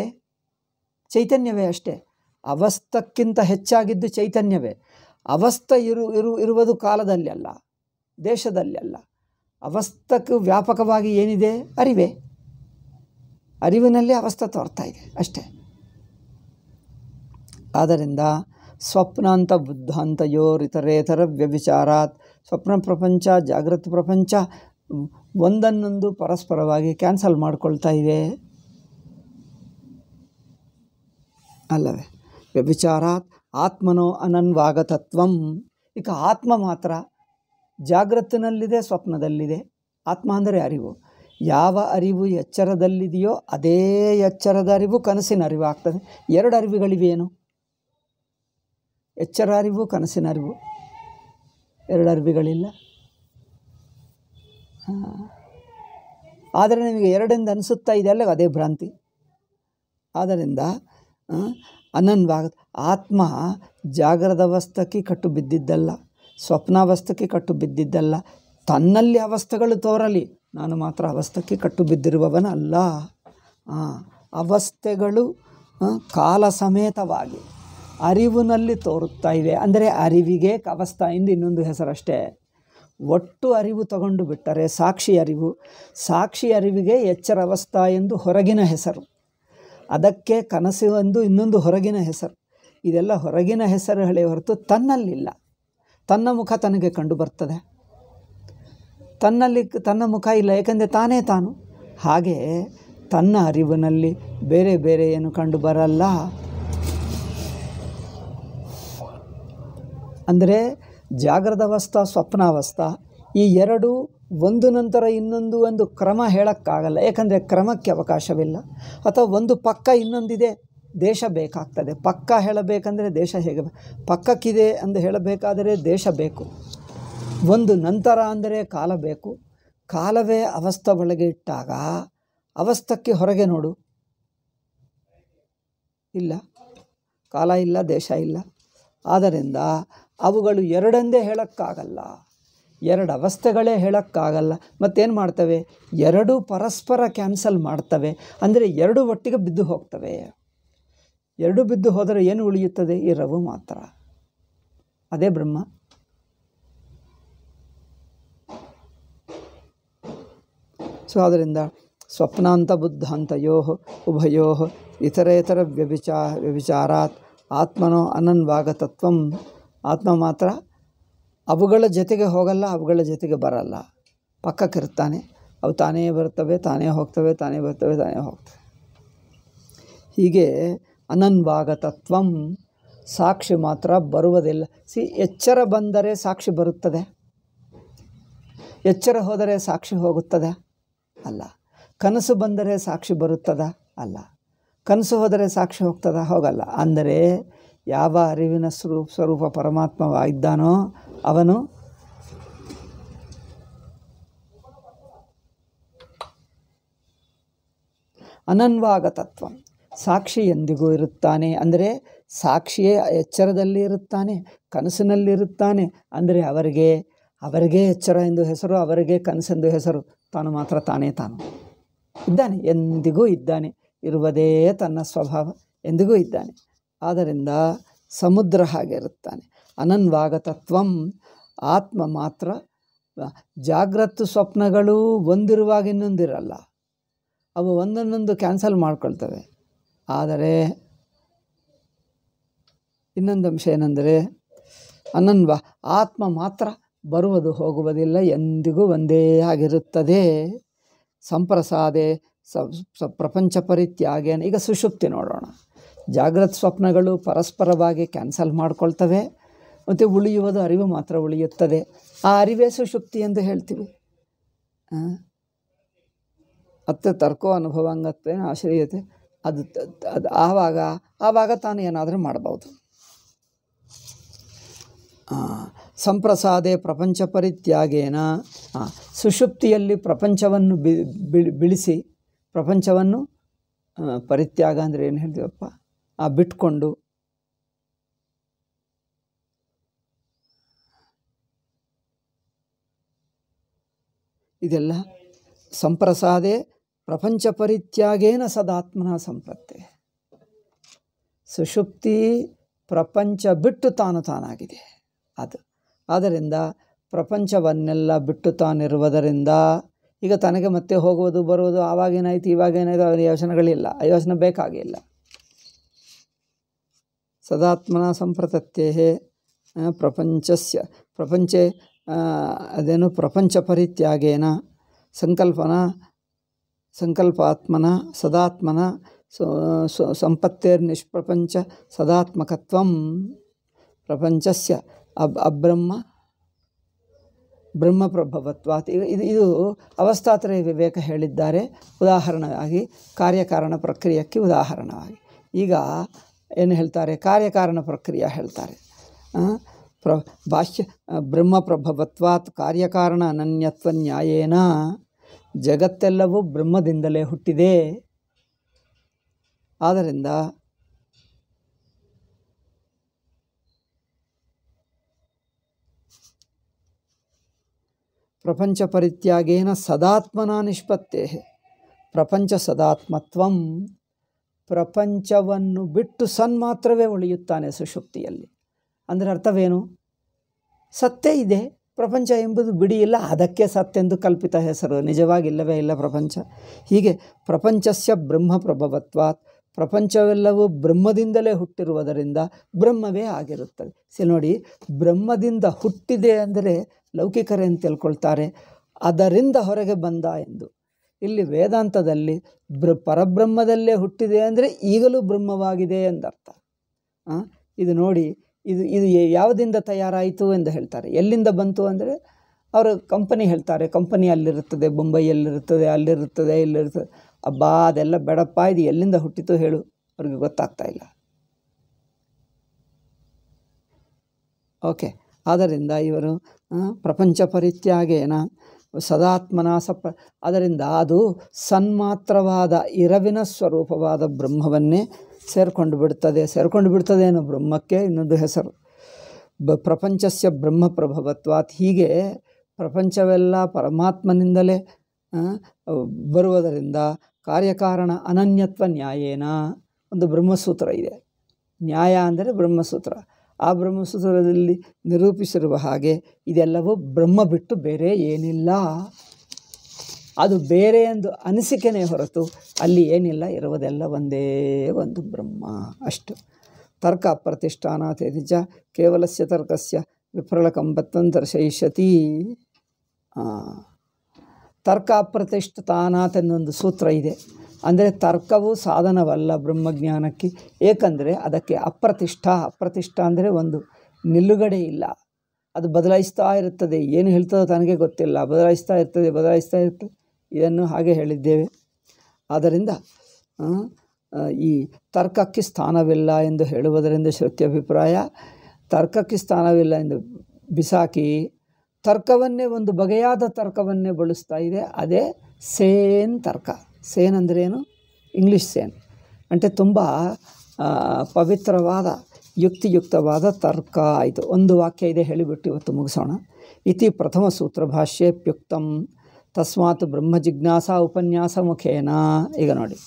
ಚೈತನ್ಯವೇ ಅಷ್ಟೇ ಅವಸ್ಥಕ್ಕಿಂತ ಹೆಚ್ಚಾಗಿದ್ದು ಚೈತನ್ಯವೇ ಅವಸ್ಥ ಇರು ಇರು ಇರುವುದು ಕಾಲದಲ್ಲಿ ಅಲ್ಲ ದೇಶದಲ್ಲಿ ಅಲ್ಲ ಅವಸ್ಥಕ್ಕೂ ವ್ಯಾಪಕವಾಗಿ ಏನಿದೆ ಅರಿವೆ ಅರಿವಿನಲ್ಲಿ ಅವಸ್ಥೆ ತೋರ್ತಾ ಇದೆ ಅಷ್ಟೇ ಆದ್ದರಿಂದ ಸ್ವಪ್ನಾಂತ ಇತರೇತರ ವ್ಯಭಿಚಾರಾತ್ ಸ್ವಪ್ನ ಪ್ರಪಂಚ ಜಾಗೃತ ಪ್ರಪಂಚ ಒಂದನ್ನೊಂದು ಪರಸ್ಪರವಾಗಿ ಕ್ಯಾನ್ಸಲ್ ಮಾಡಿಕೊಳ್ತಾ ಇವೆ ಅಲ್ಲವೇ ವ್ಯಭಿಚಾರಾತ್ ಆತ್ಮನೋ ಅನನ್ವಾಗತತ್ವಂ ಈಗ ಆತ್ಮ ಮಾತ್ರ ಜಾಗೃತನಲ್ಲಿದೆ ಸ್ವಪ್ನದಲ್ಲಿದೆ ಆತ್ಮ ಅಂದರೆ ಅರಿವು ಯಾವ ಅರಿವು ಎಚ್ಚರದಲ್ಲಿದೆಯೋ ಅದೇ ಎಚ್ಚರದ ಅರಿವು ಕನಸಿನ ಅರಿವು ಆಗ್ತದೆ ಎರಡು ಅರಿವುಗಳಿವೆಯೇನು ಎಚ್ಚರ ಅರಿವು ಕನಸಿನ ಅರಿವು ಎರಡು ಅರಿವುಗಳಿಲ್ಲ ಆದರೆ ನಿಮಗೆ ಎರಡಿಂದ ಅನಿಸುತ್ತಾ ಇದೆಯಲ್ಲ ಅದೇ ಭ್ರಾಂತಿ ಆದ್ದರಿಂದ ಅನನ್ವಾಗ ಆತ್ಮ ಜಾಗರದ ಅವಸ್ಥಕ್ಕೆ ಕಟ್ಟು ಬಿದ್ದಿದ್ದಲ್ಲ ಸ್ವಪ್ನಾವಸ್ಥಕ್ಕೆ ಕಟ್ಟು ಬಿದ್ದಿದ್ದಲ್ಲ ತನ್ನಲ್ಲಿ ಅವಸ್ಥೆಗಳು ತೋರಲಿ ನಾನು ಮಾತ್ರ ಅವಸ್ಥಕ್ಕೆ ಕಟ್ಟು ಬಿದ್ದಿರುವವನಲ್ಲ ಅವಸ್ಥೆಗಳು ಕಾಲ ಸಮೇತವಾಗಿ ಅರಿವಿನಲ್ಲಿ ತೋರುತ್ತಾ ಇವೆ ಅಂದರೆ ಅರಿವಿಗೆ ಕವಸ್ಥಾ ಎಂದು ಇನ್ನೊಂದು ಹೆಸರಷ್ಟೇ ಒಟ್ಟು ಅರಿವು ತಗೊಂಡು ಬಿಟ್ಟರೆ ಸಾಕ್ಷಿ ಅರಿವು ಸಾಕ್ಷಿ ಅರಿವಿಗೆ ಎಚ್ಚರ ಅವಸ್ಥಾ ಎಂದು ಹೊರಗಿನ ಹೆಸರು ಅದಕ್ಕೆ ಕನಸು ಒಂದು ಇನ್ನೊಂದು ಹೊರಗಿನ ಹೆಸರು ಇದೆಲ್ಲ ಹೊರಗಿನ ಹೆಸರು ಹೇಳಿ ಹೊರತು ತನ್ನಲ್ಲಿಲ್ಲ ತನ್ನ ಮುಖ ತನಗೆ ಕಂಡು ಬರ್ತದೆ ತನ್ನಲ್ಲಿ ತನ್ನ ಮುಖ ಇಲ್ಲ ಏಕೆಂದರೆ ತಾನೇ ತಾನು ಹಾಗೆ ತನ್ನ ಅರಿವಿನಲ್ಲಿ ಬೇರೆ ಬೇರೆ ಏನು ಕಂಡು ಬರಲ್ಲ ಅಂದರೆ ಜಾಗ್ರದವಸ್ಥಾ ಸ್ವಪ್ನಾವಸ್ಥಾ ಈ ಎರಡು ಒಂದು ನಂತರ ಇನ್ನೊಂದು ಒಂದು ಕ್ರಮ ಹೇಳೋಕ್ಕಾಗಲ್ಲ ಏಕೆಂದರೆ ಕ್ರಮಕ್ಕೆ ಅವಕಾಶವಿಲ್ಲ ಅಥವಾ ಒಂದು ಪಕ್ಕ ಇನ್ನೊಂದಿದೆ ದೇಶ ಬೇಕಾಗ್ತದೆ ಪಕ್ಕ ಹೇಳಬೇಕಂದರೆ ದೇಶ ಹೇಗೆ ಪಕ್ಕಕ್ಕಿದೆ ಅಂದು ಹೇಳಬೇಕಾದರೆ ದೇಶ ಬೇಕು ಒಂದು ನಂತರ ಅಂದರೆ ಕಾಲ ಬೇಕು ಕಾಲವೇ ಅವಸ್ಥ ಒಳಗೆ ಇಟ್ಟಾಗ ಅವಸ್ಥಕ್ಕೆ ಹೊರಗೆ ನೋಡು ಇಲ್ಲ ಕಾಲ ಇಲ್ಲ ದೇಶ ಇಲ್ಲ ಆದ್ದರಿಂದ ಅವುಗಳು ಎರಡಂದೇ ಹೇಳೋಕ್ಕಾಗಲ್ಲ ಎರಡು ಅವಸ್ಥೆಗಳೇ ಹೇಳೋಕ್ಕಾಗಲ್ಲ ಮತ್ತೇನು ಮಾಡ್ತವೆ ಎರಡು ಪರಸ್ಪರ ಕ್ಯಾನ್ಸಲ್ ಮಾಡ್ತವೆ ಅಂದರೆ ಎರಡು ಒಟ್ಟಿಗೆ ಬಿದ್ದು ಹೋಗ್ತವೆ ಎರಡು ಬಿದ್ದು ಹೋದರೆ ಏನು ಉಳಿಯುತ್ತದೆ ಈ ರವು ಮಾತ್ರ ಅದೇ ಬ್ರಹ್ಮ ಸೊ ಆದ್ದರಿಂದ ಸ್ವಪ್ನಾಂತ ಬುದ್ಧಾಂತಯೋ ಉಭಯೋ ಇತರೇತರ ವ್ಯಭಿಚಾರ ವ್ಯಭಿಚಾರಾತ್ ಆತ್ಮನೋ ಅನನ್ವಾಗತತ್ವ ಆತ್ಮ ಮಾತ್ರ ಅವುಗಳ ಜೊತೆಗೆ ಹೋಗಲ್ಲ ಅವುಗಳ ಜೊತೆಗೆ ಬರಲ್ಲ ಪಕ್ಕಕ್ಕಿರ್ತಾನೆ ಅವು ತಾನೇ ಬರ್ತವೆ ತಾನೇ ಹೋಗ್ತವೆ ತಾನೇ ಬರ್ತವೆ ತಾನೇ ಹೋಗ್ತವೆ ಹೀಗೆ ತತ್ವಂ ಸಾಕ್ಷಿ ಮಾತ್ರ ಬರುವುದಿಲ್ಲ ಸಿ ಎಚ್ಚರ ಬಂದರೆ ಸಾಕ್ಷಿ ಬರುತ್ತದೆ ಎಚ್ಚರ ಹೋದರೆ ಸಾಕ್ಷಿ ಹೋಗುತ್ತದೆ ಅಲ್ಲ ಕನಸು ಬಂದರೆ ಸಾಕ್ಷಿ ಬರುತ್ತದ ಅಲ್ಲ ಕನಸು ಹೋದರೆ ಸಾಕ್ಷಿ ಹೋಗ್ತದ ಹೋಗಲ್ಲ ಅಂದರೆ ಯಾವ ಅರಿವಿನ ಸ್ವರೂಪ ಸ್ವರೂಪ ಪರಮಾತ್ಮವಾಗಿದ್ದಾನೋ ಅವನು ತತ್ವ ಸಾಕ್ಷಿ ಎಂದಿಗೂ ಇರುತ್ತಾನೆ ಅಂದರೆ ಸಾಕ್ಷಿಯೇ ಎಚ್ಚರದಲ್ಲಿ ಇರುತ್ತಾನೆ ಕನಸಿನಲ್ಲಿರುತ್ತಾನೆ ಅಂದರೆ ಅವರಿಗೆ ಅವರಿಗೆ ಎಚ್ಚರ ಎಂದು ಹೆಸರು ಅವರಿಗೆ ಕನಸೆಂದು ಹೆಸರು ತಾನು ಮಾತ್ರ ತಾನೇ ತಾನು ಇದ್ದಾನೆ ಎಂದಿಗೂ ಇದ್ದಾನೆ ಇರುವುದೇ ತನ್ನ ಸ್ವಭಾವ ಎಂದಿಗೂ ಇದ್ದಾನೆ ಆದ್ದರಿಂದ ಸಮುದ್ರ ಹಾಗಿರುತ್ತಾನೆ ಅನನ್ವಾಗತತ್ವಂ ಆತ್ಮ ಮಾತ್ರ ಜಾಗ್ರತ್ತು ಸ್ವಪ್ನಗಳು ಒಂದಿರುವಾಗ ಇನ್ನೊಂದಿರಲ್ಲ ಅವು ಒಂದನ್ನೊಂದು ಕ್ಯಾನ್ಸಲ್ ಮಾಡ್ಕೊಳ್ತವೆ ಆದರೆ ಇನ್ನೊಂದು ಅಂಶ ಏನೆಂದರೆ ಅನನ್ವ ಆತ್ಮ ಮಾತ್ರ ಬರುವುದು ಹೋಗುವುದಿಲ್ಲ ಎಂದಿಗೂ ಒಂದೇ ಆಗಿರುತ್ತದೆ ಸಂಪ್ರಸಾದೆ ಸ ಪ್ರಪಂಚ ಪರಿತ್ಯಾಗೇನು ಈಗ ಸುಷುಪ್ತಿ ನೋಡೋಣ ಜಾಗ್ರತ ಸ್ವಪ್ನಗಳು ಪರಸ್ಪರವಾಗಿ ಕ್ಯಾನ್ಸಲ್ ಮಾಡ್ಕೊಳ್ತವೆ ಮತ್ತು ಉಳಿಯುವುದು ಅರಿವು ಮಾತ್ರ ಉಳಿಯುತ್ತದೆ ಆ ಅರಿವೇ ಸುಶುಕ್ತಿ ಎಂದು ಹೇಳ್ತೀವಿ ಅತ್ತೆ ತರ್ಕೋ ಅನುಭವಾಂಗತ್ವೆ ಆಶ್ರಯತೆ ಅದು ಅದು ಆವಾಗ ಆವಾಗ ತಾನು ಏನಾದರೂ ಮಾಡಬಹುದು ಸಂಪ್ರಸಾದೆ ಪ್ರಪಂಚ ಪರಿತ್ಯಾಗೇನ ಸುಷುಪ್ತಿಯಲ್ಲಿ ಪ್ರಪಂಚವನ್ನು ಬಿಳಿಸಿ ಪ್ರಪಂಚವನ್ನು ಪರಿತ್ಯಾಗ ಅಂದರೆ ಏನು ಹೇಳ್ತೀವಪ್ಪ ಆ ಬಿಟ್ಕೊಂಡು ಇದೆಲ್ಲ ಸಂಪ್ರಸಾದೆ ಪ್ರಪಂಚ ಪರಿತ್ಯಾಗೇನ ಸದಾತ್ಮನ ಸಂಪತ್ತೆ ಸುಷುಪ್ತಿ ಪ್ರಪಂಚ ಬಿಟ್ಟು ತಾನು ತಾನಾಗಿದೆ ಅದು ಆದ್ದರಿಂದ ಪ್ರಪಂಚವನ್ನೆಲ್ಲ ಬಿಟ್ಟು ತಾನಿರುವುದರಿಂದ ಈಗ ತನಗೆ ಮತ್ತೆ ಹೋಗುವುದು ಬರುವುದು ಆವಾಗೇನಾಯಿತು ಇವಾಗೇನಾಯಿತು ಅವನ ಯೋಚನೆಗಳಿಲ್ಲ ಆ ಯೋಚನೆ ಬೇಕಾಗಿಲ್ಲ ಸದಾತ್ಮನ ಸಂಪ್ರತತ್ಯೇ ಪ್ರಪಂಚಸ್ಯ ಪ್ರಪಂಚೆ ಅದೇನು ಪ್ರಪಂಚ ಪರಿತ್ಯಾಗೇನ ಸಂಕಲ್ಪನ ಸಂಕಲ್ಪಾತ್ಮನ ಸದಾತ್ಮನ ಸಂಪತ್ತೇರ್ ನಿಷ್ಪ್ರಪಂಚ ಸದಾತ್ಮಕತ್ವ ಪ್ರಪಂಚಸ್ಯ ಅಬ್ ಅಬ್ರಹ್ಮ ಬ್ರಹ್ಮಪ್ರಭವತ್ವಾತ್ ಇದು ಇದು ಅವಸ್ಥಾತ್ರಯ ವಿವೇಕ ಹೇಳಿದ್ದಾರೆ ಉದಾಹರಣೆಯಾಗಿ ಕಾರ್ಯಕಾರಣ ಪ್ರಕ್ರಿಯಕ್ಕೆ ಉದಾಹರಣವಾಗಿ ಈಗ ಏನು ಹೇಳ್ತಾರೆ ಕಾರ್ಯಕಾರಣ ಪ್ರಕ್ರಿಯೆ ಹೇಳ್ತಾರೆ ಪ್ರ ಭಾಷ್ಯ ಬ್ರಹ್ಮಪ್ರಭವತ್ವಾತ್ ಕಾರ್ಯಕಾರಣ ಅನನ್ಯತ್ವ ನ್ಯಾಯೇನ ಜಗತ್ತೆಲ್ಲವೂ ಬ್ರಹ್ಮದಿಂದಲೇ ಹುಟ್ಟಿದೆ ಆದ್ದರಿಂದ ಪ್ರಪಂಚ ಪರಿತ್ಯಾಗೇನ ಸದಾತ್ಮನ ನಿಷ್ಪತ್ತೇ ಪ್ರಪಂಚ ಸದಾತ್ಮತ್ವಂ ಪ್ರಪಂಚವನ್ನು ಬಿಟ್ಟು ಸನ್ ಮಾತ್ರವೇ ಉಳಿಯುತ್ತಾನೆ ಸುಶುಕ್ತಿಯಲ್ಲಿ ಅಂದರೆ ಅರ್ಥವೇನು ಸತ್ಯ ಇದೆ ಪ್ರಪಂಚ ಎಂಬುದು ಬಿಡಿಯಿಲ್ಲ ಅದಕ್ಕೆ ಸತ್ಯೆಂದು ಕಲ್ಪಿತ ಹೆಸರು ನಿಜವಾಗಿಲ್ಲವೇ ಇಲ್ಲ ಪ್ರಪಂಚ ಹೀಗೆ ಪ್ರಪಂಚಸ್ಯ ಬ್ರಹ್ಮ ಪ್ರಭವತ್ವಾತ್ ಪ್ರಪಂಚವೆಲ್ಲವೂ ಬ್ರಹ್ಮದಿಂದಲೇ ಹುಟ್ಟಿರುವುದರಿಂದ ಬ್ರಹ್ಮವೇ ಆಗಿರುತ್ತದೆ ಸರಿ ನೋಡಿ ಬ್ರಹ್ಮದಿಂದ ಹುಟ್ಟಿದೆ ಅಂದರೆ ಲೌಕಿಕರೇನು ತಿಳ್ಕೊಳ್ತಾರೆ ಅದರಿಂದ ಹೊರಗೆ ಬಂದ ಎಂದು ಇಲ್ಲಿ ವೇದಾಂತದಲ್ಲಿ ಬ್ರ ಪರಬ್ರಹ್ಮದಲ್ಲೇ ಹುಟ್ಟಿದೆ ಅಂದರೆ ಈಗಲೂ ಬ್ರಹ್ಮವಾಗಿದೆ ಎಂದರ್ಥ ಇದು ನೋಡಿ ಇದು ಇದು ಯಾವುದಿಂದ ತಯಾರಾಯಿತು ಎಂದು ಹೇಳ್ತಾರೆ ಎಲ್ಲಿಂದ ಬಂತು ಅಂದರೆ ಅವರು ಕಂಪನಿ ಹೇಳ್ತಾರೆ ಕಂಪನಿ ಅಲ್ಲಿರುತ್ತದೆ ಬೊಂಬೈಯಲ್ಲಿರುತ್ತದೆ ಅಲ್ಲಿರುತ್ತದೆ ಇಲ್ಲಿರುತ್ತದೆ ಅಬ್ಬಾ ಅದೆಲ್ಲ ಬೇಡಪ್ಪ ಇದು ಎಲ್ಲಿಂದ ಹುಟ್ಟಿತು ಹೇಳು ಅವ್ರಿಗೆ ಗೊತ್ತಾಗ್ತಾ ಇಲ್ಲ ಓಕೆ ಆದ್ದರಿಂದ ಇವರು ಪ್ರಪಂಚ ಪರಿತ್ಯಾಗೇನ ಸದಾತ್ಮನ ಸಪ್ಪ ಅದರಿಂದ ಅದು ಸನ್ಮಾತ್ರವಾದ ಇರವಿನ ಸ್ವರೂಪವಾದ ಬ್ರಹ್ಮವನ್ನೇ ಸೇರಿಕೊಂಡು ಬಿಡ್ತದೆ ಸೇರಿಕೊಂಡು ಬಿಡ್ತದೆ ಅನ್ನೋ ಬ್ರಹ್ಮಕ್ಕೆ ಇನ್ನೊಂದು ಹೆಸರು ಬ ಪ್ರಪಂಚಸ್ಯ ಬ್ರಹ್ಮ ಪ್ರಭವತ್ವಾತ್ ಹೀಗೆ ಪ್ರಪಂಚವೆಲ್ಲ ಪರಮಾತ್ಮನಿಂದಲೇ ಬರುವುದರಿಂದ ಕಾರ್ಯಕಾರಣ ಅನನ್ಯತ್ವ ನ್ಯಾಯೇನ ಒಂದು ಬ್ರಹ್ಮಸೂತ್ರ ಇದೆ ನ್ಯಾಯ ಅಂದರೆ ಬ್ರಹ್ಮಸೂತ್ರ ಆ ಬ್ರಹ್ಮಸೂತ್ರದಲ್ಲಿ ನಿರೂಪಿಸಿರುವ ಹಾಗೆ ಇದೆಲ್ಲವೂ ಬ್ರಹ್ಮ ಬಿಟ್ಟು ಬೇರೆ ಏನಿಲ್ಲ ಅದು ಬೇರೆ ಎಂದು ಅನಿಸಿಕೆನೇ ಹೊರತು ಅಲ್ಲಿ ಏನಿಲ್ಲ ಇರುವುದೆಲ್ಲ ಒಂದೇ ಒಂದು ಬ್ರಹ್ಮ ಅಷ್ಟು ತರ್ಕ ಪ್ರತಿಷ್ಠಾನಾತೆ ತೇಜ ಕೇವಲಸ್ಯ ತರ್ಕಸ್ಯ ವಿಫ್ರಳ ದರ್ಶಯಿಷತಿ ತರ್ಕ ಎನ್ನೊಂದು ಸೂತ್ರ ಇದೆ ಅಂದರೆ ತರ್ಕವು ಸಾಧನವಲ್ಲ ಬ್ರಹ್ಮಜ್ಞಾನಕ್ಕೆ ಏಕೆಂದರೆ ಅದಕ್ಕೆ ಅಪ್ರತಿಷ್ಠಾ ಅಪ್ರತಿಷ್ಠ ಅಂದರೆ ಒಂದು ನಿಲ್ಲುಗಡೆ ಇಲ್ಲ ಅದು ಬದಲಾಯಿಸ್ತಾ ಇರುತ್ತದೆ ಏನು ಹೇಳ್ತದೋ ತನಗೆ ಗೊತ್ತಿಲ್ಲ ಬದಲಾಯಿಸ್ತಾ ಇರ್ತದೆ ಬದಲಾಯಿಸ್ತಾ ಇರ್ತದೆ ಇದನ್ನು ಹಾಗೆ ಹೇಳಿದ್ದೇವೆ ಆದ್ದರಿಂದ ಈ ತರ್ಕಕ್ಕೆ ಸ್ಥಾನವಿಲ್ಲ ಎಂದು ಹೇಳುವುದರಿಂದ ಶ್ರುತಿ ಅಭಿಪ್ರಾಯ ತರ್ಕಕ್ಕೆ ಸ್ಥಾನವಿಲ್ಲ ಎಂದು ಬಿಸಾಕಿ ತರ್ಕವನ್ನೇ ಒಂದು ಬಗೆಯಾದ ತರ್ಕವನ್ನೇ ಬಳಸ್ತಾ ಇದೆ ಅದೇ ಸೇನ್ ತರ್ಕ ಸೇನ್ ಅಂದರೆ ಏನು ಇಂಗ್ಲೀಷ್ ಸೇನ್ ಅಂಟೆ ತುಂಬ ಪವಿತ್ರವಾದ ಯುಕ್ತಿಯುಕ್ತವಾದ ತರ್ಕ ಆಯಿತು ಒಂದು ವಾಕ್ಯ ಇದೆ ಹೇಳಿಬಿಟ್ಟು ಇವತ್ತು ಮುಗಿಸೋಣ ಇತಿ ಪ್ರಥಮ ಸೂತ್ರ ಭಾಷ್ಯ ಪ್ಯುಕ್ತಂ ತಸ್ಮಾತ್ ಬ್ರಹ್ಮ ಉಪನ್ಯಾಸ ಮುಖೇನ ಈಗ ನೋಡಿ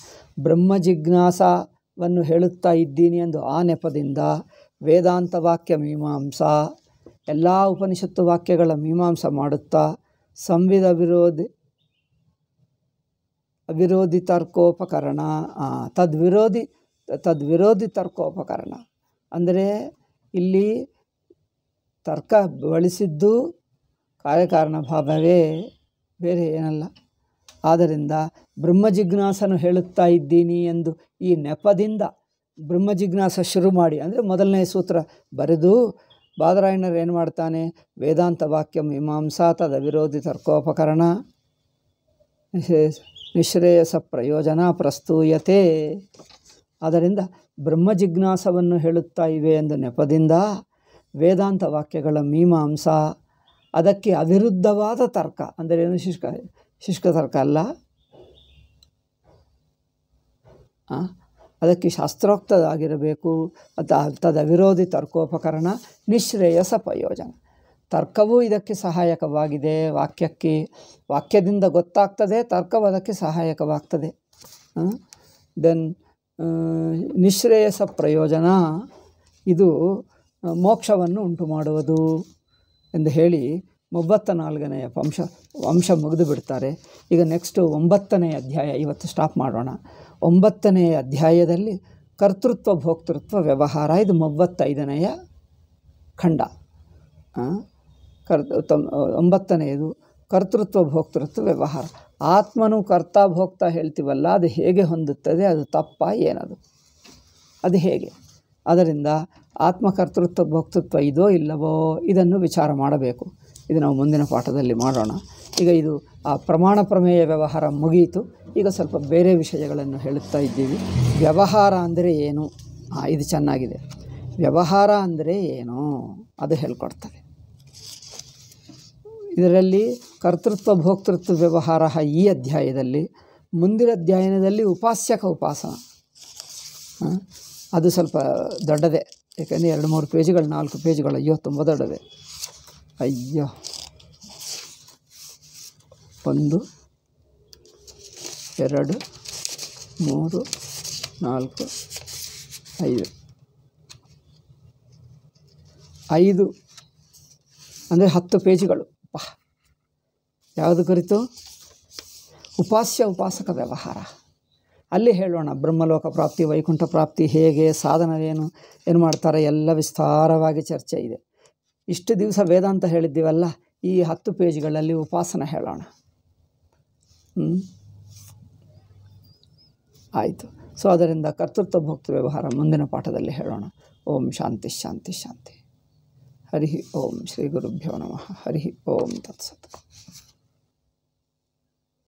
ಬ್ರಹ್ಮ ಹೇಳುತ್ತಾ ಇದ್ದೀನಿ ಎಂದು ಆ ನೆಪದಿಂದ ವೇದಾಂತ ವಾಕ್ಯ ಮೀಮಾಂಸಾ ಎಲ್ಲ ಉಪನಿಷತ್ತು ವಾಕ್ಯಗಳ ಮೀಮಾಂಸ ಮಾಡುತ್ತಾ ಸಂವಿಧ ವಿರೋಧಿ ವಿರೋಧಿ ತರ್ಕೋಪಕರಣ ತದ್ವಿರೋಧಿ ತದ್ವಿರೋಧಿ ತರ್ಕೋಪಕರಣ ಅಂದರೆ ಇಲ್ಲಿ ತರ್ಕ ಬಳಸಿದ್ದು ಕಾರ್ಯಕಾರಣ ಭಾವವೇ ಬೇರೆ ಏನಲ್ಲ ಆದ್ದರಿಂದ ಬ್ರಹ್ಮಜಿಜ್ಞಾಸನು ಹೇಳುತ್ತಾ ಇದ್ದೀನಿ ಎಂದು ಈ ನೆಪದಿಂದ ಬ್ರಹ್ಮಜಿಜ್ಞಾಸ ಶುರು ಮಾಡಿ ಅಂದರೆ ಮೊದಲನೇ ಸೂತ್ರ ಬರೆದು ಬಾದರಾಯಣರು ಏನು ಮಾಡ್ತಾನೆ ವೇದಾಂತ ವಾಕ್ಯ ಮೀಮಾಂಸಾ ತದ ವಿರೋಧಿ ತರ್ಕೋಪಕರಣ ನಿಶ್ರೇಯಸ ಪ್ರಯೋಜನ ಪ್ರಸ್ತೂಯತೆ ಆದ್ದರಿಂದ ಬ್ರಹ್ಮ ಜಿಜ್ಞಾಸವನ್ನು ಹೇಳುತ್ತಾ ಇವೆ ಎಂದು ನೆಪದಿಂದ ವೇದಾಂತ ವಾಕ್ಯಗಳ ಮೀಮಾಂಸ ಅದಕ್ಕೆ ಅವಿರುದ್ಧವಾದ ತರ್ಕ ಅಂದರೆ ಏನು ಶುಷ್ಕ ಶುಷ್ಕ ತರ್ಕ ಅಲ್ಲ ಅದಕ್ಕೆ ಶಾಸ್ತ್ರೋಕ್ತದಾಗಿರಬೇಕು ಮತ್ತು ತದ ವಿರೋಧಿ ತರ್ಕೋಪಕರಣ ನಿಶ್ರೇಯಸ ಪ್ರಯೋಜನ ತರ್ಕವೂ ಇದಕ್ಕೆ ಸಹಾಯಕವಾಗಿದೆ ವಾಕ್ಯಕ್ಕೆ ವಾಕ್ಯದಿಂದ ಗೊತ್ತಾಗ್ತದೆ ತರ್ಕವು ಅದಕ್ಕೆ ಸಹಾಯಕವಾಗ್ತದೆ ದೆನ್ ನಿಶ್ರೇಯಸ ಪ್ರಯೋಜನ ಇದು ಮೋಕ್ಷವನ್ನು ಉಂಟು ಮಾಡುವುದು ಎಂದು ಹೇಳಿ ಒಂಬತ್ತ ನಾಲ್ಕನೆಯ ವಂಶ ವಂಶ ಮುಗಿದು ಬಿಡ್ತಾರೆ ಈಗ ನೆಕ್ಸ್ಟು ಒಂಬತ್ತನೇ ಅಧ್ಯಾಯ ಇವತ್ತು ಸ್ಟಾಪ್ ಮಾಡೋಣ ಒಂಬತ್ತನೆಯ ಅಧ್ಯಾಯದಲ್ಲಿ ಕರ್ತೃತ್ವ ಭೋಕ್ತೃತ್ವ ವ್ಯವಹಾರ ಇದು ಮೂವತ್ತೈದನೆಯ ಖಂಡ ಕರ್ ಒಂಬತ್ತನೆಯದು ಕರ್ತೃತ್ವ ಭೋಕ್ತೃತ್ವ ವ್ಯವಹಾರ ಆತ್ಮನು ಕರ್ತಾ ಭೋಕ್ತಾ ಹೇಳ್ತೀವಲ್ಲ ಅದು ಹೇಗೆ ಹೊಂದುತ್ತದೆ ಅದು ತಪ್ಪ ಏನದು ಅದು ಹೇಗೆ ಅದರಿಂದ ಆತ್ಮಕರ್ತೃತ್ವ ಭೋಕ್ತೃತ್ವ ಇದೋ ಇಲ್ಲವೋ ಇದನ್ನು ವಿಚಾರ ಮಾಡಬೇಕು ಇದು ನಾವು ಮುಂದಿನ ಪಾಠದಲ್ಲಿ ಮಾಡೋಣ ಈಗ ಇದು ಆ ಪ್ರಮಾಣ ಪ್ರಮೇಯ ವ್ಯವಹಾರ ಮುಗಿಯಿತು ಈಗ ಸ್ವಲ್ಪ ಬೇರೆ ವಿಷಯಗಳನ್ನು ಹೇಳುತ್ತಾ ಇದ್ದೀವಿ ವ್ಯವಹಾರ ಅಂದರೆ ಏನು ಇದು ಚೆನ್ನಾಗಿದೆ ವ್ಯವಹಾರ ಅಂದರೆ ಏನು ಅದು ಹೇಳ್ಕೊಡ್ತದೆ ಇದರಲ್ಲಿ ಕರ್ತೃತ್ವ ಭೋಕ್ತೃತ್ವ ವ್ಯವಹಾರ ಈ ಅಧ್ಯಾಯದಲ್ಲಿ ಮುಂದಿನ ಅಧ್ಯಯನದಲ್ಲಿ ಉಪಾಸ್ಯಕ ಉಪಾಸನ ಅದು ಸ್ವಲ್ಪ ದೊಡ್ಡದೇ ಯಾಕಂದರೆ ಎರಡು ಮೂರು ಪೇಜ್ಗಳು ನಾಲ್ಕು ಪೇಜ್ಗಳು ಅಯ್ಯೋ ತುಂಬ ದೊಡ್ಡದೆ ಅಯ್ಯೋ ಒಂದು ಎರಡು ಮೂರು ನಾಲ್ಕು ಐದು ಐದು ಅಂದರೆ ಹತ್ತು ಪೇಜ್ಗಳು ಯಾವುದು ಕುರಿತು ಉಪಾಸ್ಯ ಉಪಾಸಕ ವ್ಯವಹಾರ ಅಲ್ಲಿ ಹೇಳೋಣ ಬ್ರಹ್ಮಲೋಕ ಪ್ರಾಪ್ತಿ ವೈಕುಂಠ ಪ್ರಾಪ್ತಿ ಹೇಗೆ ಸಾಧನವೇನು ಏನು ಮಾಡ್ತಾರೆ ಎಲ್ಲ ವಿಸ್ತಾರವಾಗಿ ಚರ್ಚೆ ಇದೆ ಇಷ್ಟು ದಿವಸ ವೇದಾಂತ ಹೇಳಿದ್ದೀವಲ್ಲ ಈ ಹತ್ತು ಪೇಜ್ಗಳಲ್ಲಿ ಉಪಾಸನ ಹೇಳೋಣ ಆಯಿತು ಸೊ ಅದರಿಂದ ಕರ್ತೃತ್ವ ಭೋಕ್ತ ವ್ಯವಹಾರ ಮುಂದಿನ ಪಾಠದಲ್ಲಿ ಹೇಳೋಣ ಓಂ ಶಾಂತಿ ಶಾಂತಿ ಶಾಂತಿ ಹರಿ ಓಂ ಶ್ರೀ ಗುರುಭ್ಯೋ ನಮಃ ಹರಿ ಓಂ ತತ್ಸತ್